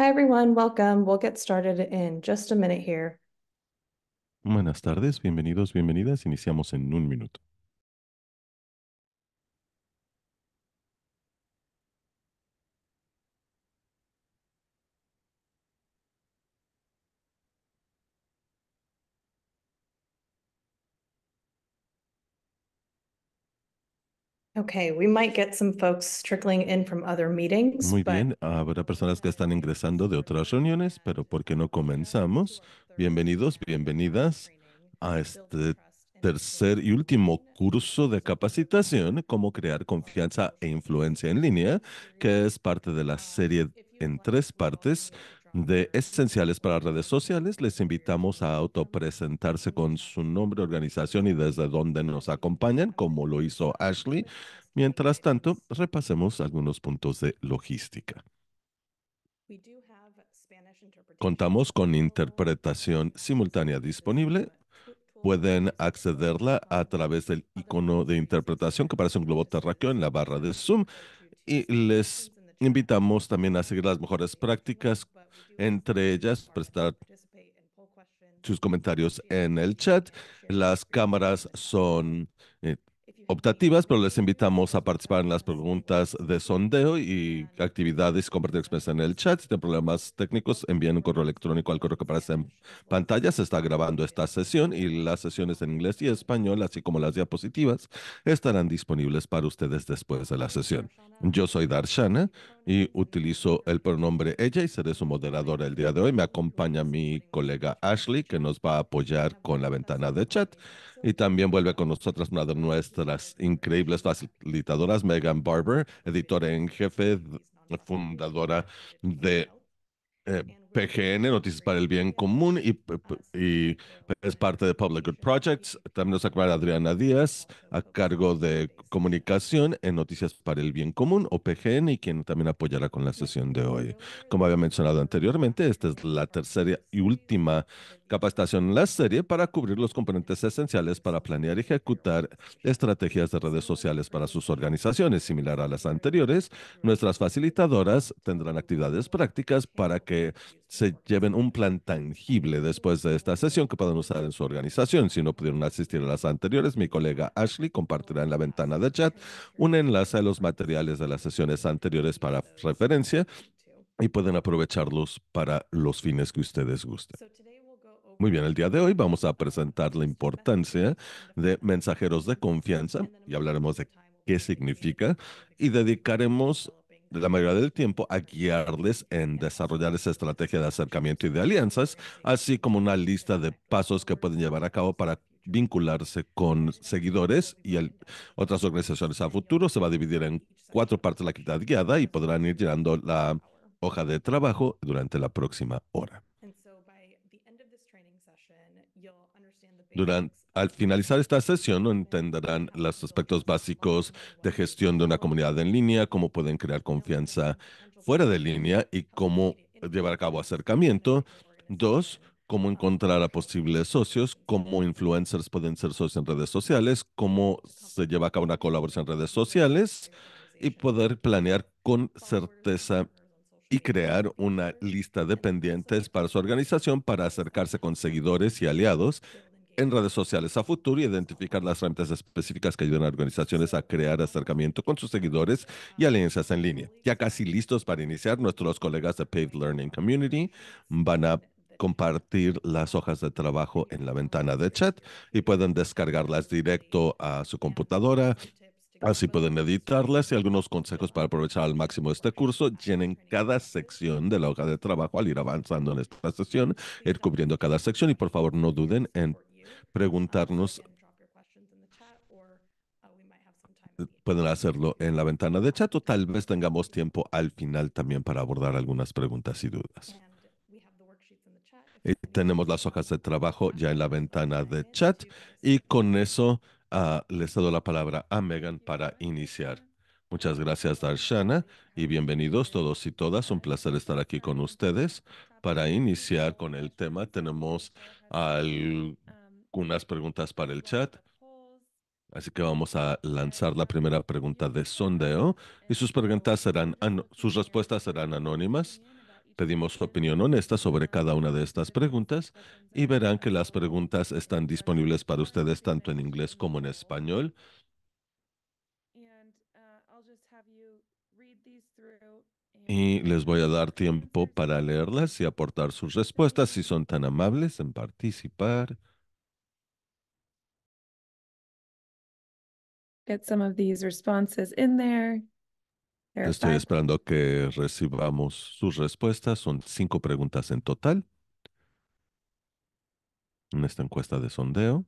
Hi everyone, welcome. We'll get started in just a minute here. Buenas tardes, bienvenidos, bienvenidas. Iniciamos en un minuto. Muy bien, habrá personas que están ingresando de otras reuniones, pero ¿por qué no comenzamos? Bienvenidos, bienvenidas a este tercer y último curso de capacitación, cómo crear confianza e influencia en línea, que es parte de la serie en tres partes de Esenciales para Redes Sociales. Les invitamos a autopresentarse con su nombre, organización y desde dónde nos acompañan, como lo hizo Ashley. Mientras tanto, repasemos algunos puntos de logística. Contamos con interpretación simultánea disponible. Pueden accederla a través del icono de interpretación que parece un globo terráqueo en la barra de Zoom y les invitamos también a seguir las mejores prácticas, entre ellas prestar sus comentarios en el chat. Las cámaras son optativas, pero les invitamos a participar en las preguntas de sondeo y actividades, compartir experiencia en el chat. Si tienen problemas técnicos, envíen un correo electrónico al correo que aparece en pantalla. Se está grabando esta sesión y las sesiones en inglés y español, así como las diapositivas, estarán disponibles para ustedes después de la sesión. Yo soy Darshana y utilizo el pronombre ella y seré su moderadora el día de hoy. Me acompaña mi colega Ashley, que nos va a apoyar con la ventana de chat. Y también vuelve con nosotras una de nuestras increíbles facilitadoras, Megan Barber, editora en jefe, fundadora de eh, PGN, Noticias para el Bien Común, y, es parte de Public Good Projects. También nos acompaña Adriana Díaz, a cargo de comunicación en Noticias para el Bien Común, o PGN, y quien también apoyará con la sesión de hoy. Como había mencionado anteriormente, esta es la tercera y última capacitación en la serie para cubrir los componentes esenciales para planear y ejecutar estrategias de redes sociales para sus organizaciones. Similar a las anteriores, nuestras facilitadoras tendrán actividades prácticas para que se lleven un plan tangible después de esta sesión que puedan usar en su organización. Si no pudieron asistir a las anteriores, mi colega Ashley compartirá en la ventana de chat un enlace a los materiales de las sesiones anteriores para referencia y pueden aprovecharlos para los fines que ustedes gusten. Muy bien, el día de hoy vamos a presentar la importancia de mensajeros de confianza y hablaremos de qué significa y dedicaremos la mayoría del tiempo a guiarles en desarrollar esa estrategia de acercamiento y de alianzas, así como una lista de pasos que pueden llevar a cabo para vincularse con seguidores y otras organizaciones a futuro. Se va a dividir en cuatro partes la actividad guiada y podrán ir llenando la hoja de trabajo durante la próxima hora. Durante al finalizar esta sesión entenderán los aspectos básicos de gestión de una comunidad en línea, cómo pueden crear confianza fuera de línea y cómo llevar a cabo acercamiento. Dos, cómo encontrar a posibles socios, cómo influencers pueden ser socios en redes sociales, cómo se lleva a cabo una colaboración en redes sociales y poder planear con certeza y crear una lista de pendientes para su organización para acercarse con seguidores y aliados en redes sociales a futuro y identificar las herramientas específicas que ayudan a organizaciones a crear acercamiento con sus seguidores y alianzas en línea. Ya casi listos para iniciar, nuestros colegas de Paved Learning Community van a compartir las hojas de trabajo en la ventana de chat y pueden descargarlas directo a su computadora Así pueden editarlas y algunos consejos para aprovechar al máximo este curso. Llenen cada sección de la hoja de trabajo al ir avanzando en esta sesión, ir cubriendo cada sección y por favor no duden en preguntarnos, uh, pueden hacerlo en la ventana de chat o tal vez tengamos tiempo al final también para abordar algunas preguntas y dudas. tenemos las hojas de trabajo ya en la ventana de chat y con eso ah, les cedo la palabra a Megan para iniciar. Muchas gracias, Darshana, y bienvenidos todos y todas. Un placer estar aquí con ustedes. Para iniciar con el tema, tenemos al unas preguntas para el chat. Así que vamos a lanzar la primera pregunta de sondeo y sus preguntas serán, sus respuestas serán anónimas. Pedimos su opinión honesta sobre cada una de estas preguntas y verán que las preguntas están disponibles para ustedes tanto en inglés como en español. Y les voy a dar tiempo para leerlas y aportar sus respuestas si son tan amables en participar. Estoy esperando que recibamos sus respuestas. Son cinco preguntas en total. En esta encuesta de sondeo.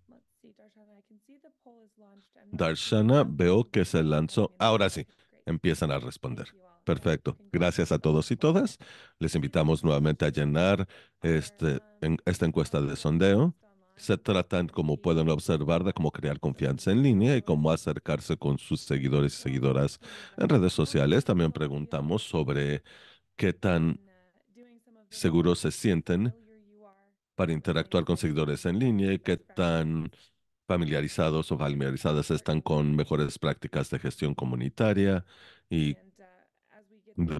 Darshana, veo que se lanzó. Ahora sí, empiezan a responder. Perfecto. Gracias a todos y todas. Les invitamos nuevamente a llenar este, esta encuesta de sondeo se tratan, como pueden observar, de cómo crear confianza en línea y cómo acercarse con sus seguidores y seguidoras en redes sociales. También preguntamos sobre qué tan seguros se sienten para interactuar con seguidores en línea y qué tan familiarizados o familiarizadas están con mejores prácticas de gestión comunitaria y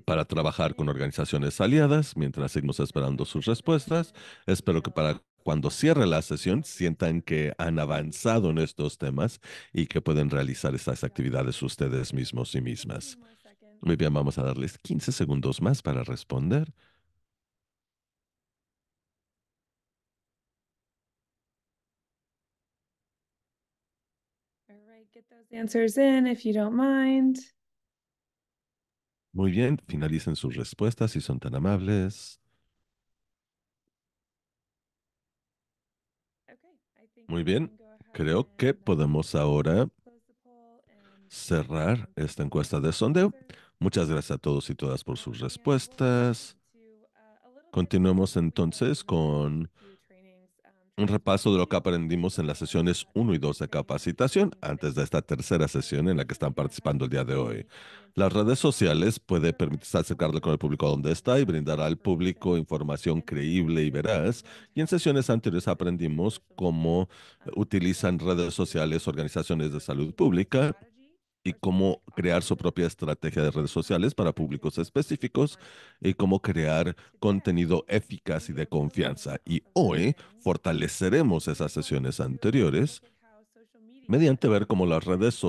para trabajar con organizaciones aliadas mientras seguimos esperando sus respuestas. Espero que para cuando cierre la sesión sientan que han avanzado en estos temas y que pueden realizar estas actividades ustedes mismos y mismas. Muy bien, vamos a darles 15 segundos más para responder. Muy bien, finalicen sus respuestas si son tan amables. Muy bien, creo que podemos ahora cerrar esta encuesta de sondeo. Muchas gracias a todos y todas por sus respuestas. Continuemos entonces con un repaso de lo que aprendimos en las sesiones 1 y 2 de capacitación antes de esta tercera sesión en la que están participando el día de hoy. Las redes sociales puede permitirse acercarle con el público donde está y brindar al público información creíble y veraz. Y en sesiones anteriores aprendimos cómo utilizan redes sociales organizaciones de salud pública y cómo crear su propia estrategia de redes sociales para públicos específicos y cómo crear contenido eficaz y de confianza. Y hoy fortaleceremos esas sesiones anteriores mediante ver cómo las redes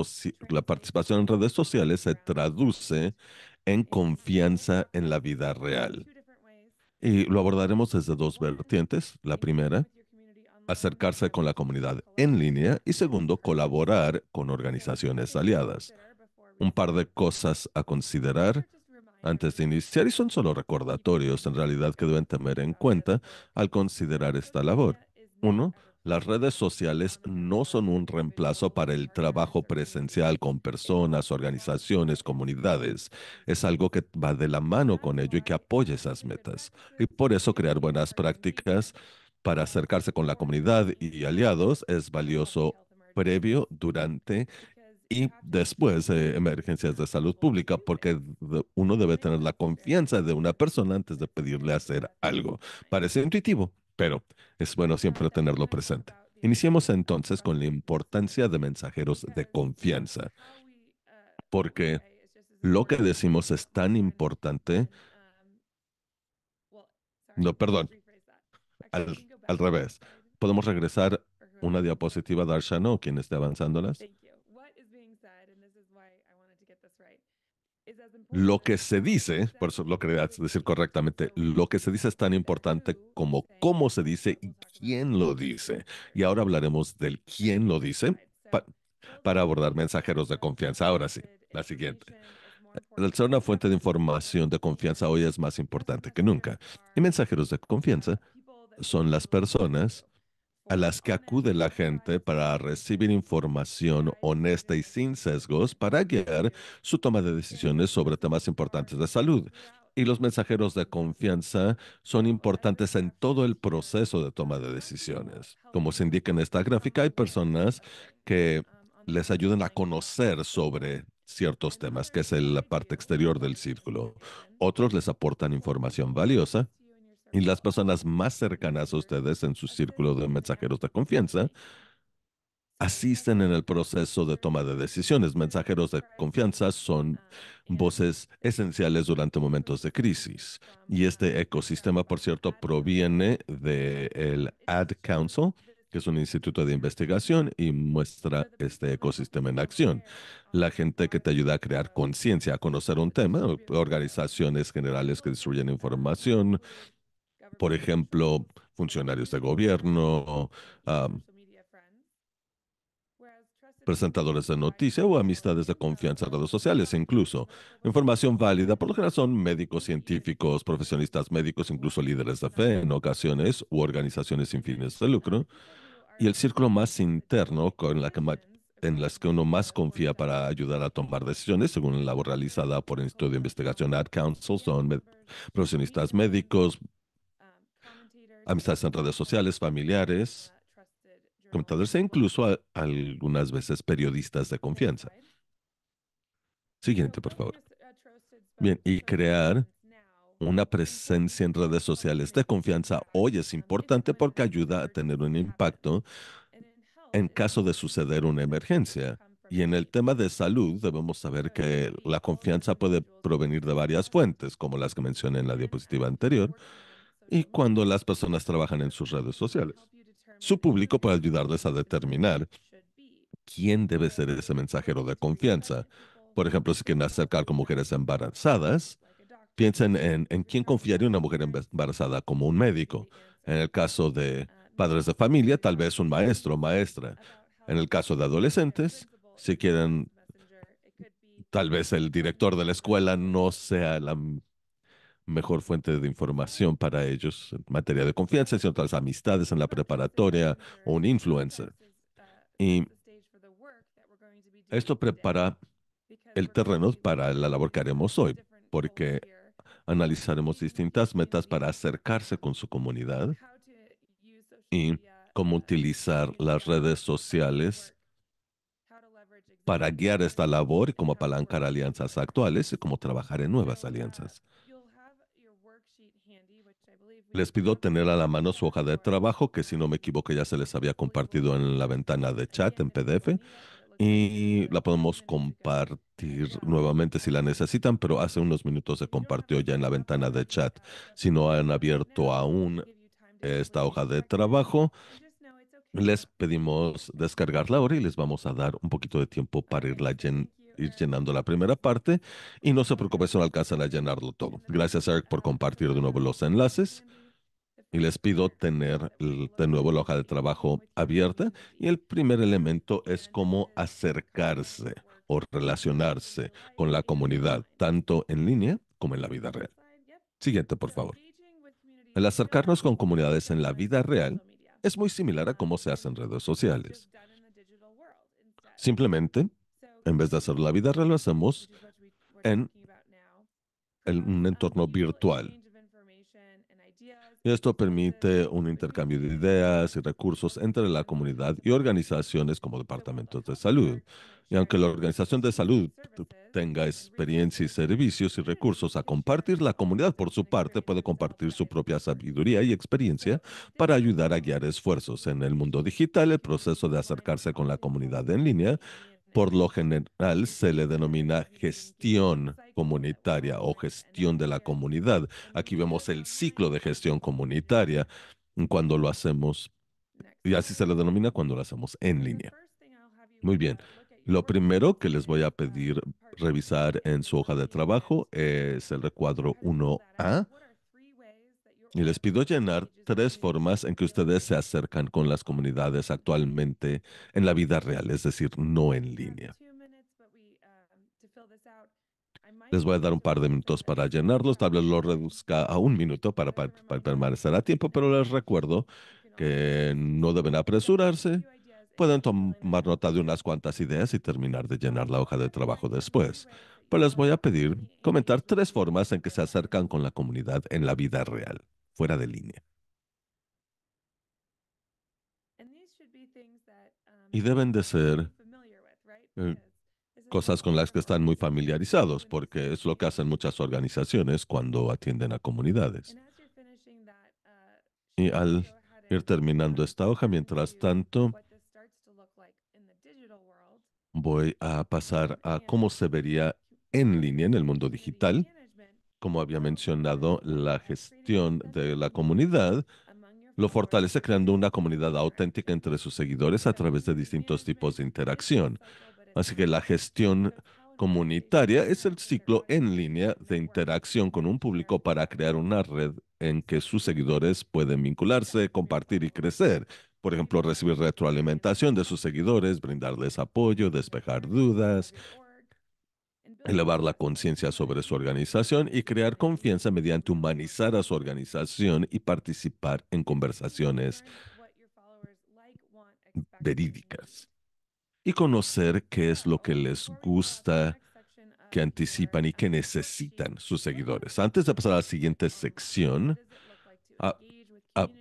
la participación en redes sociales se traduce en confianza en la vida real. Y lo abordaremos desde dos vertientes. La primera acercarse con la comunidad en línea y segundo, colaborar con organizaciones aliadas. Un par de cosas a considerar antes de iniciar y son solo recordatorios en realidad que deben tener en cuenta al considerar esta labor. Uno, las redes sociales no son un reemplazo para el trabajo presencial con personas, organizaciones, comunidades. Es algo que va de la mano con ello y que apoya esas metas. Y por eso crear buenas prácticas para acercarse con la comunidad y aliados es valioso previo, durante y después de eh, emergencias de salud pública, porque uno debe tener la confianza de una persona antes de pedirle hacer algo. Parece intuitivo, pero es bueno siempre tenerlo presente. Iniciemos entonces con la importancia de mensajeros de confianza, porque lo que decimos es tan importante. No, perdón al revés. Podemos regresar una diapositiva de Arshano, quien esté las Lo que se dice, por eso lo quería decir correctamente, lo que se dice es tan importante como cómo se dice y quién lo dice. Y ahora hablaremos del quién lo dice para abordar mensajeros de confianza. Ahora sí, la siguiente. El ser una fuente de información de confianza hoy es más importante que nunca. Y mensajeros de confianza son las personas a las que acude la gente para recibir información honesta y sin sesgos para guiar su toma de decisiones sobre temas importantes de salud. Y los mensajeros de confianza son importantes en todo el proceso de toma de decisiones. Como se indica en esta gráfica, hay personas que les ayudan a conocer sobre ciertos temas, que es la parte exterior del círculo. Otros les aportan información valiosa y las personas más cercanas a ustedes en su círculo de mensajeros de confianza asisten en el proceso de toma de decisiones. Mensajeros de confianza son voces esenciales durante momentos de crisis. Y este ecosistema, por cierto, proviene del Ad Council, que es un instituto de investigación y muestra este ecosistema en acción. La gente que te ayuda a crear conciencia, a conocer un tema, organizaciones generales que distribuyen información, por ejemplo, funcionarios de gobierno, presentadores de noticias o amistades de confianza en redes sociales, incluso información válida. Por lo general son médicos, científicos, profesionistas médicos, incluso líderes de fe en ocasiones u organizaciones sin fines de lucro. Y el círculo más interno con la en las que uno más confía para ayudar a tomar decisiones, según la labor realizada por el Instituto de Investigación Ad Council, son profesionistas médicos, amistades en redes sociales, familiares, comentadores e incluso algunas veces periodistas de confianza. Siguiente, por favor. Bien, y crear una presencia en redes sociales de confianza hoy es importante porque ayuda a tener un impacto en caso de suceder una emergencia. Y en el tema de salud debemos saber que la confianza puede provenir de varias fuentes, como las que mencioné en la diapositiva anterior, y cuando las personas trabajan en sus redes sociales. Su público puede ayudarles a determinar quién debe ser ese mensajero de confianza. Por ejemplo, si quieren acercar con mujeres embarazadas, piensen en, quién confiaría una mujer embarazada como un médico. En el caso de padres de familia, tal vez un maestro o maestra. En el caso de adolescentes, si quieren, tal vez el director de la escuela no sea la mejor fuente de información para ellos en materia de confianza, y otras amistades en la preparatoria o un influencer. Y esto prepara el terreno para la labor que haremos hoy, porque analizaremos distintas metas para acercarse con su comunidad y cómo utilizar las redes sociales para guiar esta labor y cómo apalancar alianzas actuales y cómo trabajar en nuevas alianzas. Les pido tener a la mano su hoja de trabajo, que si no me equivoco ya se les había compartido en la ventana de chat en PDF, y la podemos compartir nuevamente si la necesitan, pero hace unos minutos se compartió ya en la ventana de chat. Si no han abierto aún esta hoja de trabajo, les pedimos descargarla ahora y les vamos a dar un poquito de tiempo para ir llenando la primera parte y no se preocupen si no alcanzan a llenarlo todo. Gracias Eric por compartir de nuevo los enlaces y les pido tener de nuevo la hoja de trabajo abierta. Y el primer elemento es cómo acercarse o relacionarse con la comunidad, tanto en línea como en la vida real. Siguiente, por favor. El acercarnos con comunidades en la vida real es muy similar a cómo se hace en redes sociales. Simplemente, en vez de hacer la vida real, lo hacemos en un entorno virtual y esto permite un intercambio de ideas y recursos entre la comunidad y organizaciones como departamentos de salud. Y aunque la organización de salud tenga experiencia y servicios y recursos a compartir, la comunidad por su parte puede compartir su propia sabiduría y experiencia para ayudar a guiar esfuerzos en el mundo digital, el proceso de acercarse con la comunidad en línea por lo general se le denomina gestión comunitaria o gestión de la comunidad. Aquí vemos el ciclo de gestión comunitaria cuando lo hacemos, y así se le denomina cuando lo hacemos en línea. Muy bien. Lo primero que les voy a pedir revisar en su hoja de trabajo es el recuadro 1A y les pido llenar tres formas en que ustedes se acercan con las comunidades actualmente en la vida real, es decir, no en línea. Les voy a dar un par de minutos para llenarlos, tal vez lo reduzca a un minuto para, permanecer a tiempo, pero les recuerdo que no deben apresurarse. Pueden tomar nota de unas cuantas ideas y terminar de llenar la hoja de trabajo después. Pero pues les voy a pedir comentar tres formas en que se acercan con la comunidad en la vida real fuera de línea. Um, y deben de ser eh, cosas con las que están muy familiarizados, porque es lo que hacen muchas organizaciones cuando atienden a comunidades. Uh, y al ir terminando um, esta hoja, mientras tanto, voy a pasar a cómo se vería en línea en el mundo digital como había mencionado, la gestión de la comunidad lo fortalece creando una comunidad auténtica entre sus seguidores a través de distintos tipos de interacción. Así que la gestión comunitaria es el ciclo en línea de interacción con un público para crear una red en que sus seguidores pueden vincularse, compartir y crecer. Por ejemplo, recibir retroalimentación de sus seguidores, brindarles apoyo, despejar dudas, elevar la conciencia sobre su organización y crear confianza mediante humanizar a su organización y participar en conversaciones verídicas y conocer qué es lo que les gusta, que anticipan y que necesitan sus seguidores. Antes de pasar a la siguiente sección,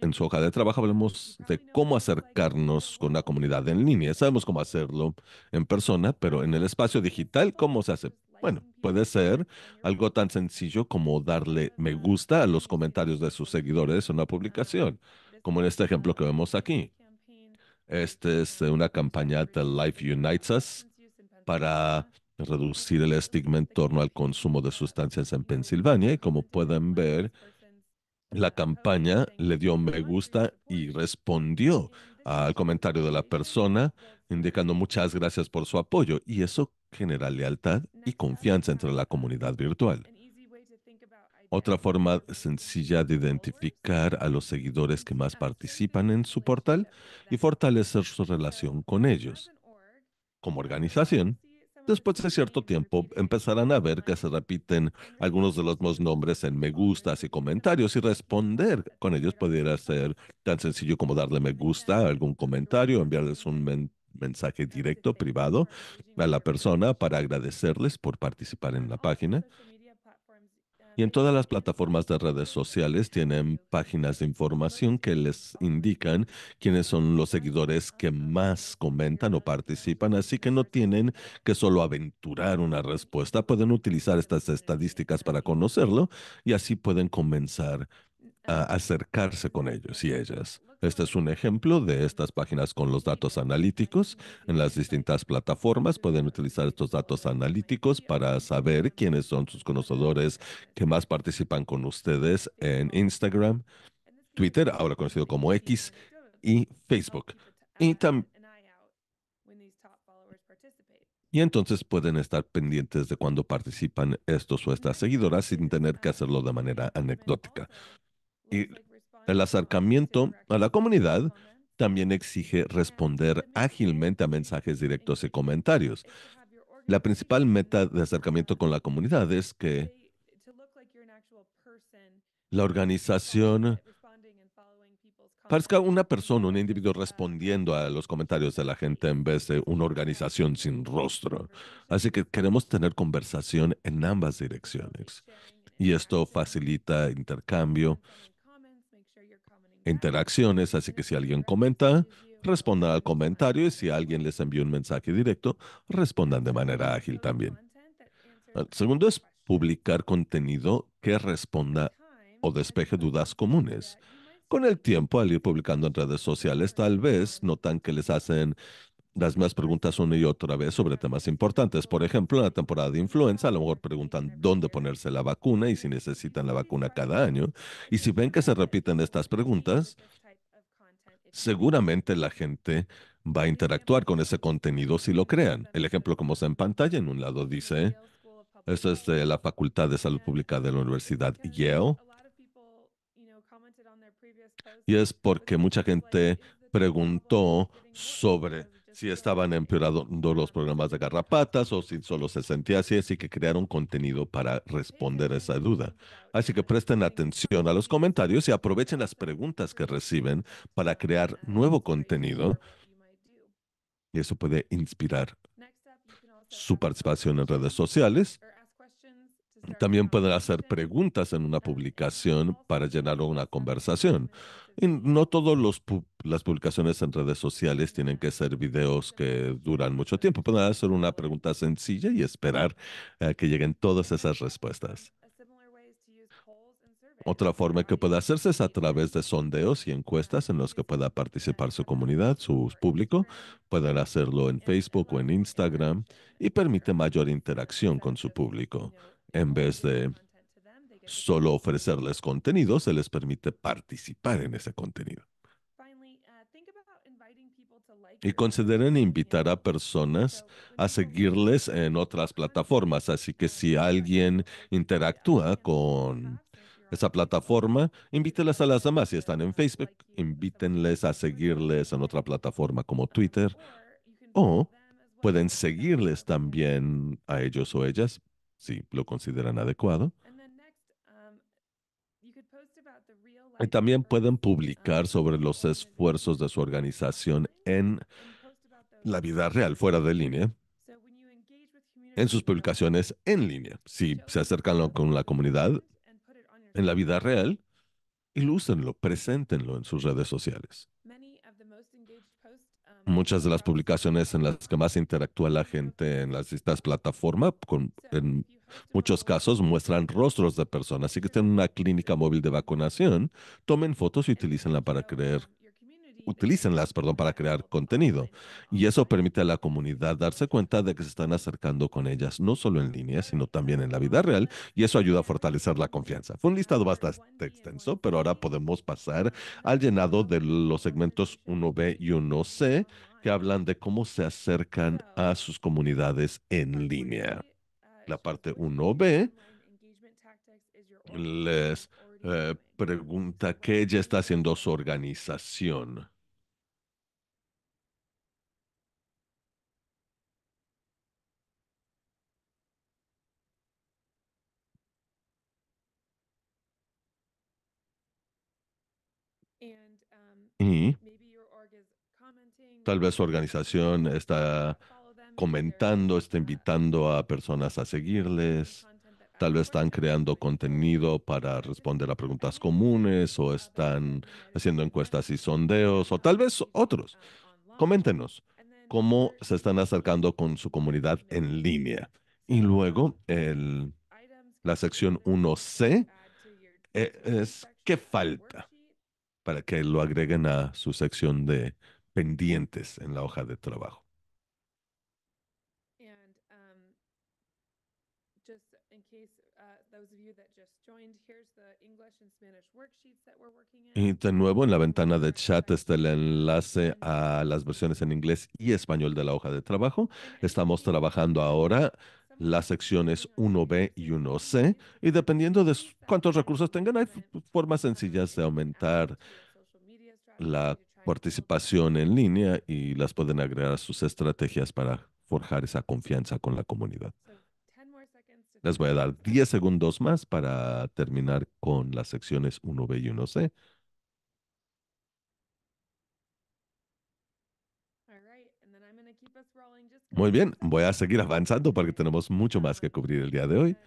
en su hoja de trabajo hablemos de cómo acercarnos con la comunidad en línea. Sabemos cómo hacerlo en persona, pero en el espacio digital, ¿cómo se hace bueno, puede ser algo tan sencillo como darle me gusta a los comentarios de sus seguidores en una publicación, como en este ejemplo que vemos aquí. Esta es una campaña de Life Unites Us para reducir el estigma en torno al consumo de sustancias en Pensilvania y como pueden ver, la campaña le dio me gusta y respondió al comentario de la persona indicando muchas gracias por su apoyo y eso generar lealtad y confianza entre la comunidad virtual. Otra forma sencilla de identificar a los seguidores que más participan en su portal y fortalecer su relación con ellos. Como organización, después de cierto tiempo empezarán a ver que se repiten algunos de los mismos nombres en me gustas y comentarios y responder con ellos podría ser tan sencillo como darle me gusta a algún comentario, enviarles un mensaje mensaje directo privado a la persona para agradecerles por participar en la página. Y en todas las plataformas de redes sociales este tienen páginas de información que les indican quiénes son los seguidores que más este comentan o participan, así que no tienen que solo aventurar una respuesta, pueden utilizar estas estadísticas para conocerlo y así pueden comenzar a acercarse con ellos y ellas. Este es un ejemplo de estas páginas con los datos analíticos. En las distintas plataformas pueden utilizar estos datos analíticos para saber quiénes son sus conocedores que más participan con ustedes en Instagram, Twitter, ahora conocido como X, y Facebook. Y también y entonces pueden estar pendientes de cuando participan estos o estas seguidoras sin tener que hacerlo de manera anecdótica. Y el acercamiento a la comunidad también exige responder ágilmente a mensajes directos y comentarios. La principal meta de acercamiento con la comunidad es que la organización parezca una persona, un individuo respondiendo a los comentarios de la gente en vez de una organización sin rostro. Así que queremos tener conversación en ambas direcciones. Y esto facilita intercambio interacciones, así que si alguien comenta, respondan al comentario y si alguien les envía un mensaje directo, respondan de manera ágil también. El ah, segundo es publicar contenido que responda o despeje dudas comunes. Con el tiempo, al ir publicando en redes sociales, tal vez notan que les hacen las mismas preguntas una y otra vez sobre temas importantes. Por ejemplo, en la temporada de influenza, a lo mejor preguntan dónde ponerse la vacuna y si necesitan la vacuna cada año. Y si ven que se repiten estas preguntas, seguramente la gente va a interactuar con ese contenido si lo crean. El ejemplo como está en pantalla, en un lado dice, esto es de la Facultad de Salud Pública de la Universidad Yale. Y es porque mucha gente preguntó sobre si estaban empeorando los programas de garrapatas o si solo se sentía así, así que crearon contenido para responder a esa duda. Así que presten atención a los comentarios y aprovechen las preguntas que reciben para crear nuevo contenido. Y eso puede inspirar su participación en redes sociales. También pueden hacer preguntas en una publicación para llenar una conversación. Y no todas las publicaciones en redes sociales tienen que ser videos que duran mucho tiempo. Pueden hacer una pregunta sencilla y esperar a eh, que lleguen todas esas respuestas. Otra forma que puede hacerse es a través de sondeos y encuestas en los que pueda participar su comunidad, su público. Pueden hacerlo en Facebook o en Instagram y permite mayor interacción con su público. En vez de solo ofrecerles contenido, se les permite participar en ese contenido. Y consideren invitar a personas a seguirles en otras plataformas. Así que si alguien interactúa con esa plataforma, invítelas a las demás. Si están en Facebook, invítenles a seguirles en otra plataforma como Twitter. O pueden seguirles también a ellos o ellas si lo consideran adecuado. Um, y también pueden publicar sobre los esfuerzos de su organización en la vida real, fuera de línea, en sus publicaciones en línea. Si se acercan con la comunidad en la vida real, ilústrenlo, preséntenlo en sus redes sociales muchas de las publicaciones en las que más interactúa la gente en las distintas plataformas, con, en muchos casos muestran rostros de personas. Así que estén en una clínica móvil de vacunación, tomen fotos y utilicenla para creer utilícenlas, perdón, para crear contenido. Y eso permite a la comunidad darse cuenta de que se están acercando con ellas, no solo en línea, sino también en la vida real, y eso ayuda a fortalecer la confianza. Fue un listado bastante extenso, pero ahora podemos pasar al llenado de los segmentos 1B y 1C que hablan de cómo se acercan a sus comunidades en línea. La parte 1B les eh, pregunta qué ya está haciendo su organización Y tal vez su organización está comentando, está invitando a personas a seguirles, tal vez están creando contenido para responder a preguntas comunes o están haciendo encuestas y sondeos o tal vez otros. Coméntenos cómo se están acercando con su comunidad en línea. Y luego la sección 1C e, es qué falta para que lo agreguen a su sección de pendientes en la hoja de trabajo. Y de nuevo en la ventana de chat está el enlace a las versiones en inglés y español de la hoja de trabajo. Estamos trabajando ahora las secciones 1B y 1C. Y dependiendo de cuántos recursos tengan, hay formas sencillas de aumentar la participación en línea y las pueden agregar a sus estrategias para forjar esa confianza con la comunidad. Les voy a dar 10 segundos más para terminar con las secciones 1B y 1C. Muy bien, voy a seguir avanzando porque tenemos mucho más que cubrir el día de hoy.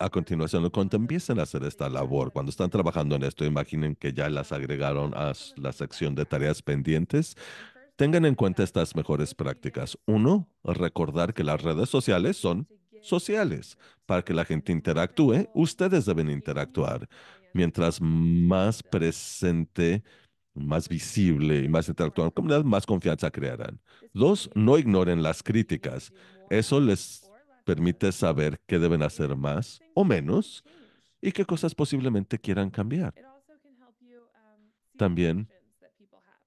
A continuación, cuando empiecen a hacer esta labor, cuando están trabajando en esto, imaginen que ya las agregaron a la sección de tareas pendientes. Tengan en cuenta estas mejores prácticas. Uno, recordar que las redes sociales son sociales. Para que la gente interactúe, ustedes deben interactuar. Mientras más presente, más visible y más interactuar más confianza crearán. Dos, no ignoren las críticas. Eso les permite saber qué deben hacer más o menos y qué cosas posiblemente quieran cambiar. También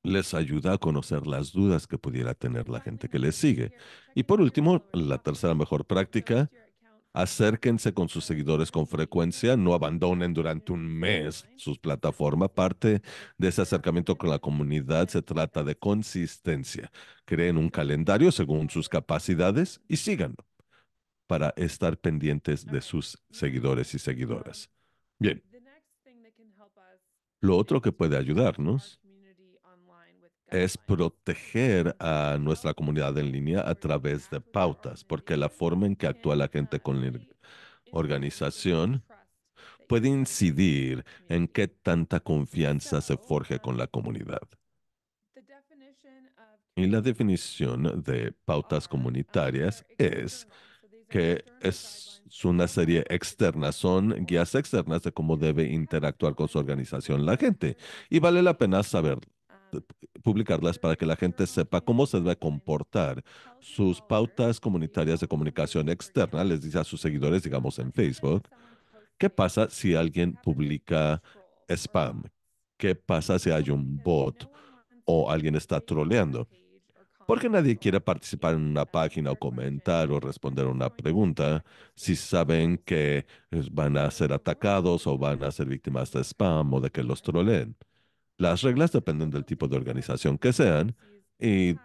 les ayuda a conocer las dudas que pudiera tener la gente que les sigue. Y por último, la tercera mejor práctica Acérquense con sus seguidores con frecuencia, no abandonen durante un mes sus plataformas. Parte de ese acercamiento con la comunidad se trata de consistencia. Creen un calendario según sus capacidades y síganlo para estar pendientes de sus seguidores y seguidoras. Bien. Lo otro que puede ayudarnos es proteger a nuestra comunidad en línea a través de pautas, porque la forma en que actúa la gente con la organización puede incidir en qué tanta confianza se forge con la comunidad. Y la definición de pautas comunitarias es que es una serie externa, son guías externas de cómo debe interactuar con su organización la gente. Y vale la pena saberlo publicarlas para que la gente sepa cómo se debe comportar. Sus pautas comunitarias de comunicación externa les dice a sus seguidores, digamos en Facebook, ¿qué pasa si alguien publica spam? ¿Qué pasa si hay un bot o alguien está troleando? Porque nadie quiere participar en una página o comentar o responder una pregunta si saben que van a ser atacados o van a ser víctimas de spam o de que los troleen. Las reglas dependen del tipo de organización que sean y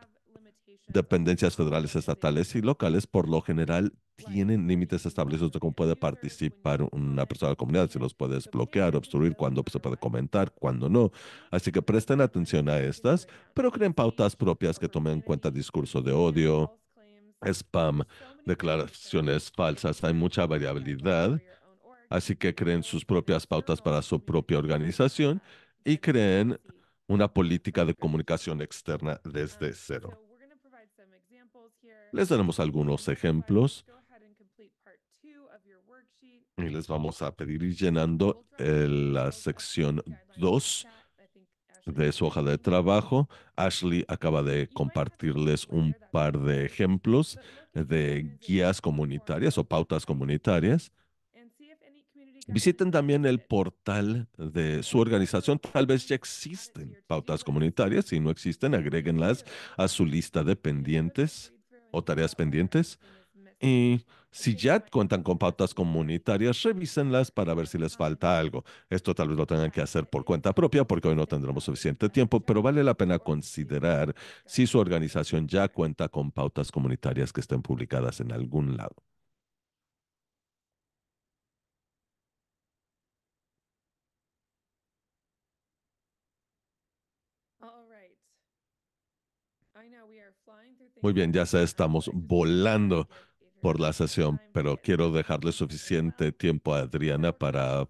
dependencias federales, estatales y locales por lo general tienen límites establecidos de cómo puede participar una persona de la comunidad, si los puedes bloquear, obstruir, cuándo se puede comentar, cuándo no. Así que presten atención a estas, pero creen pautas propias que tomen en cuenta discurso de odio, spam, declaraciones falsas. Hay mucha variabilidad, así que creen sus propias pautas para su propia organización y creen una política de comunicación externa desde cero. Les daremos algunos ejemplos y les vamos a pedir ir llenando eh, la sección 2 de su hoja de trabajo. Ashley acaba de compartirles un par de ejemplos de guías comunitarias o pautas comunitarias. Visiten también el portal de su organización. Tal vez ya existen pautas comunitarias. Si no existen, agréguenlas a su lista de pendientes o tareas pendientes. Y si ya cuentan con pautas comunitarias, revísenlas para ver si les falta algo. Esto tal vez lo tengan que hacer por cuenta propia porque hoy no tendremos suficiente tiempo, pero vale la pena considerar si su organización ya cuenta con pautas comunitarias que estén publicadas en algún lado. Muy bien, ya estamos volando por la sesión, pero quiero dejarle suficiente tiempo a Adriana para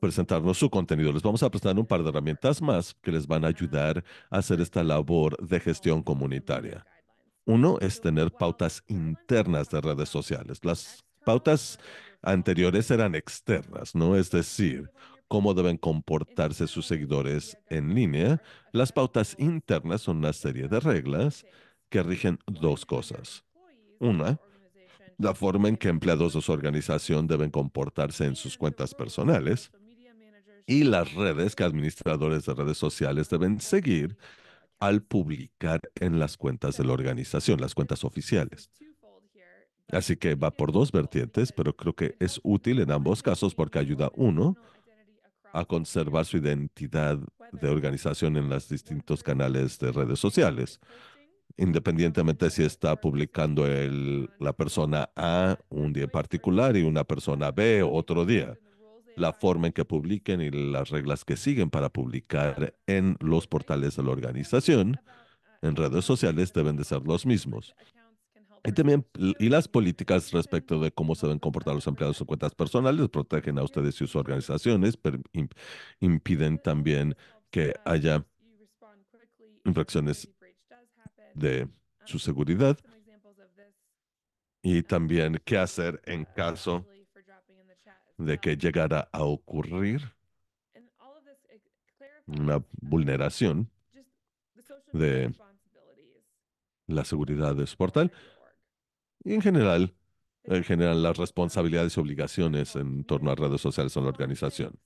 presentarnos su contenido. Les vamos a presentar un par de herramientas más que les van a ayudar a hacer esta labor de gestión comunitaria. Uno es tener pautas internas de redes sociales. Las pautas anteriores eran externas, ¿no? Es decir, cómo deben comportarse sus seguidores en línea. Las pautas internas son una serie de reglas que rigen dos cosas. Una, la forma en que empleados de su organización deben comportarse en sus cuentas personales y las redes que administradores de redes sociales deben seguir al publicar en las cuentas de la organización, las cuentas oficiales. Así que va por dos vertientes, pero creo que es útil en ambos casos porque ayuda uno a conservar su identidad de organización en los distintos canales de redes sociales, independientemente si está publicando el, la persona A un día en particular y una persona B otro día. La forma en que publiquen y las reglas que siguen para publicar en los portales de la organización, en redes sociales, deben de ser los mismos. Y también, y las políticas respecto de cómo se deben comportar los empleados en cuentas personales protegen a ustedes y sus organizaciones, pero impiden también que haya infracciones de su seguridad y también qué hacer en caso de que llegara a ocurrir una vulneración de la seguridad de su portal y en general, en general las responsabilidades y obligaciones en torno a redes sociales en la organización.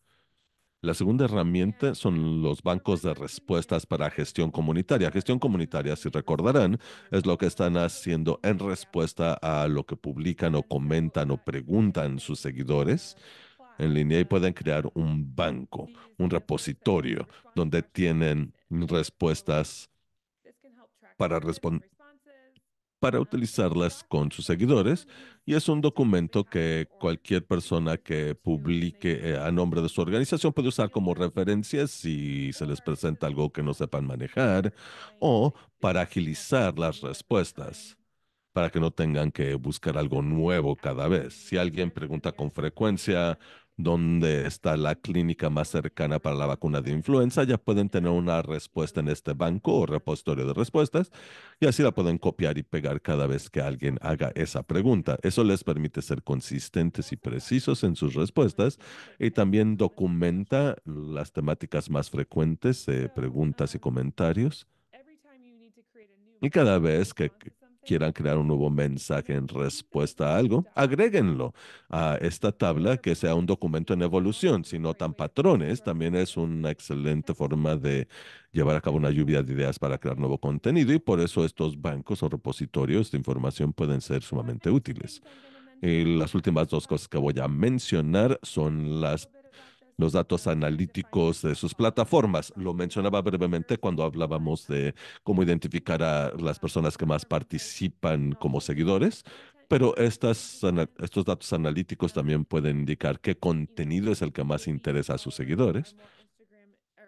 La segunda herramienta son los bancos de respuestas para gestión comunitaria. Gestión comunitaria, si recordarán, es lo que están haciendo en respuesta a lo que publican o comentan o preguntan sus seguidores en línea y pueden crear un banco, un repositorio donde tienen respuestas para responder para utilizarlas con sus seguidores y es un documento que cualquier persona que publique eh, a nombre de su organización puede usar como referencia si se les presenta algo que no sepan manejar o para agilizar las respuestas para que no tengan que buscar algo nuevo cada vez. Si alguien pregunta con frecuencia, donde está la clínica más cercana para la vacuna de influenza, ya pueden tener una respuesta en este banco o repositorio de respuestas y así la pueden copiar y pegar cada vez que alguien haga esa pregunta. Eso les permite ser consistentes y precisos en sus respuestas y también documenta las temáticas más frecuentes, de preguntas y comentarios. Y cada vez que quieran crear un nuevo mensaje en respuesta a algo, agréguenlo a esta tabla que sea un documento en evolución, si no tan patrones, también es una excelente forma de llevar a cabo una lluvia de ideas para crear nuevo contenido y por eso estos bancos o repositorios de información pueden ser sumamente útiles. Y las últimas dos cosas que voy a mencionar son las los datos analíticos de sus plataformas. Lo mencionaba brevemente cuando hablábamos de cómo identificar a las personas que más participan como seguidores, pero estas, estos datos analíticos también pueden indicar qué contenido es el que más interesa a sus seguidores.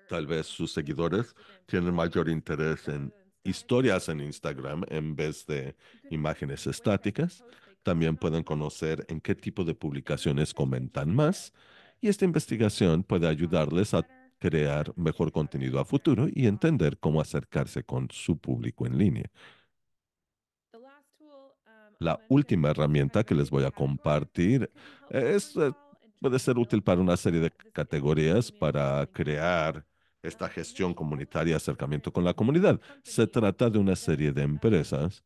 Tal vez sus seguidores tienen mayor interés en historias en Instagram en vez de imágenes estáticas. También pueden conocer en qué tipo de publicaciones comentan más y esta investigación puede ayudarles a crear mejor contenido a futuro y entender cómo acercarse con su público en línea. La última herramienta que les voy a compartir es, eh, puede ser útil para una serie de categorías para crear esta gestión comunitaria y acercamiento con la comunidad. Se trata de una serie de empresas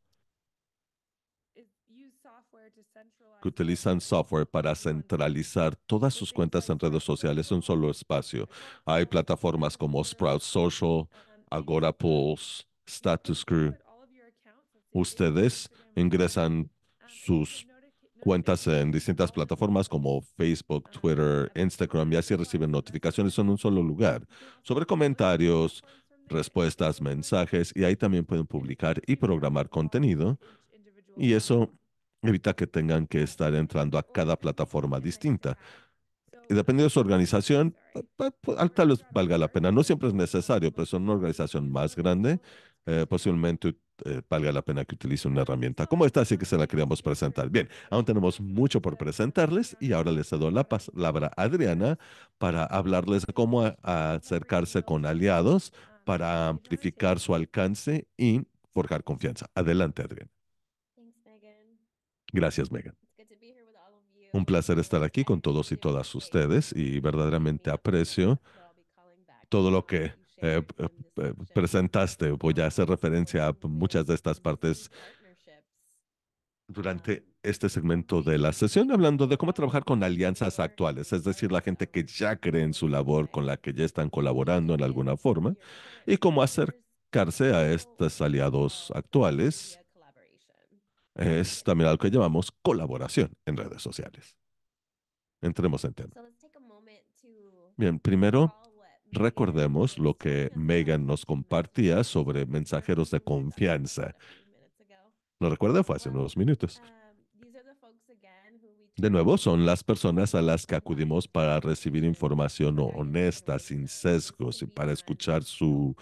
que utilizan software para centralizar todas sus cuentas en redes sociales en un solo espacio. Hay plataformas como Sprout Social, Agora Pulse, Status Crew. Ustedes ingresan sus cuentas en distintas plataformas como Facebook, Twitter, Instagram y así reciben notificaciones en un solo lugar sobre comentarios, respuestas, mensajes y ahí también pueden publicar y programar contenido. Y eso evita que tengan que estar entrando a cada plataforma distinta. Y dependiendo de su organización, tal vez valga la pena. No siempre es necesario, pero es una organización más grande, eh, posiblemente eh, valga la pena que utilice una herramienta como esta, así que se la queríamos presentar. Bien, aún tenemos mucho por presentarles y ahora les cedo la palabra a Adriana para hablarles de cómo acercarse con aliados para amplificar su alcance y forjar confianza. Adelante, Adriana. Gracias, Megan. Un placer estar aquí con todos y todas ustedes y verdaderamente aprecio todo lo que eh, eh, eh, presentaste. Voy a hacer referencia a muchas de estas partes durante um, este segmento de la sesión hablando de cómo trabajar con alianzas actuales, es decir, la gente que ya cree en su labor, con la que ya están colaborando en alguna forma, y cómo acercarse a estos aliados um, actuales es también algo que llamamos colaboración en redes sociales. Entremos en tema. Bien, primero recordemos lo que Megan nos compartía sobre mensajeros de confianza. ¿Lo recuerda? Fue hace unos um, minutos. Um, de nuevo, son las personas a las que acudimos para recibir información honesta, sin sesgos, y para escuchar sus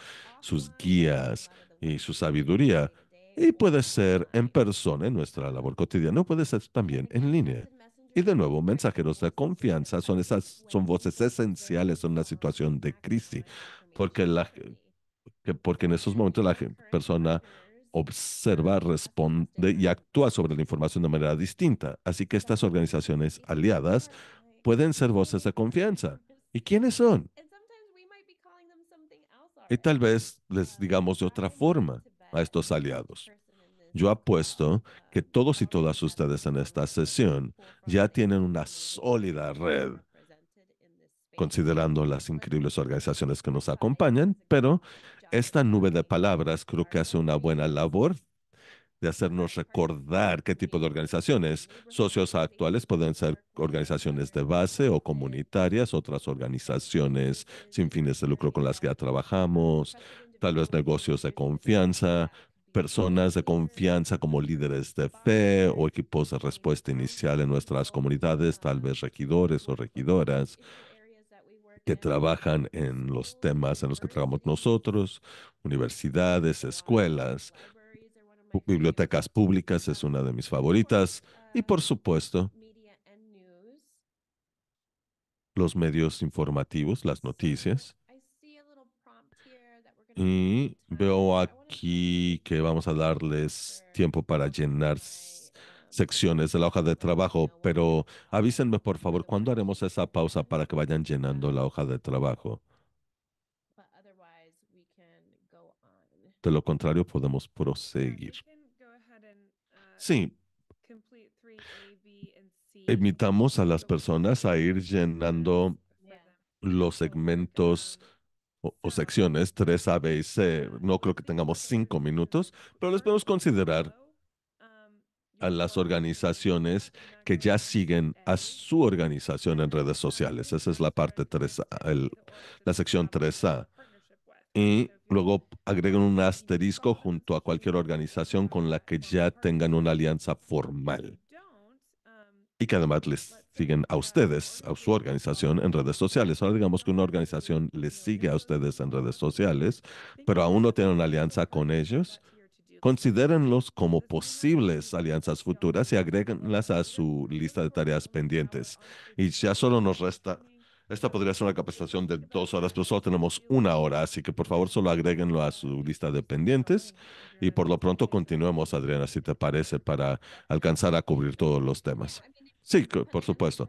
guías y su sabiduría y puede ser en persona en nuestra labor cotidiana, puede ser también en línea. Y de nuevo, mensajeros de confianza son esas, son voces esenciales en una situación de crisis, porque la, porque en esos momentos la persona observa, responde y actúa sobre la información de manera distinta. Así que estas organizaciones aliadas pueden ser voces de confianza. ¿Y quiénes son? Y tal vez les digamos de otra forma a estos aliados. Yo apuesto que todos y todas ustedes en esta sesión ya tienen una sólida red, considerando las increíbles organizaciones que nos acompañan, pero esta nube de palabras creo que hace una buena labor de hacernos recordar qué tipo de organizaciones. Socios actuales pueden ser organizaciones de base o comunitarias, otras organizaciones sin fines de lucro con las que ya trabajamos, tal vez negocios de confianza, personas de confianza como líderes de fe o equipos de respuesta inicial en nuestras comunidades, tal vez regidores o regidoras que trabajan en los temas en los que trabajamos nosotros, universidades, escuelas, bibliotecas públicas es una de mis favoritas y por supuesto los medios informativos, las noticias. Y veo aquí que vamos a darles tiempo para llenar secciones de la hoja de trabajo, pero avísenme por favor cuándo haremos esa pausa para que vayan llenando la hoja de trabajo. De lo contrario, podemos proseguir. Uh, sí. Invitamos a las personas a ir llenando los segmentos o, secciones 3, A, B y C. No creo que tengamos cinco minutos, pero les podemos considerar a las organizaciones que ya siguen a su organización en redes sociales. Esa es la parte 3, a la sección 3A. Y luego agreguen un asterisco junto a cualquier organización con la que ya tengan una alianza formal y que además les siguen a ustedes, a su organización en redes sociales. Ahora digamos que una organización les sigue a ustedes en redes sociales, pero aún no tienen una alianza con ellos. Considérenlos como posibles alianzas futuras y agréguenlas a su lista de tareas pendientes. Y ya solo nos resta, esta podría ser una capacitación de dos horas, pero solo tenemos una hora, así que por favor solo agréguenlo a su lista de pendientes y por lo pronto continuemos, Adriana, si te parece, para alcanzar a cubrir todos los temas. Sí, por supuesto.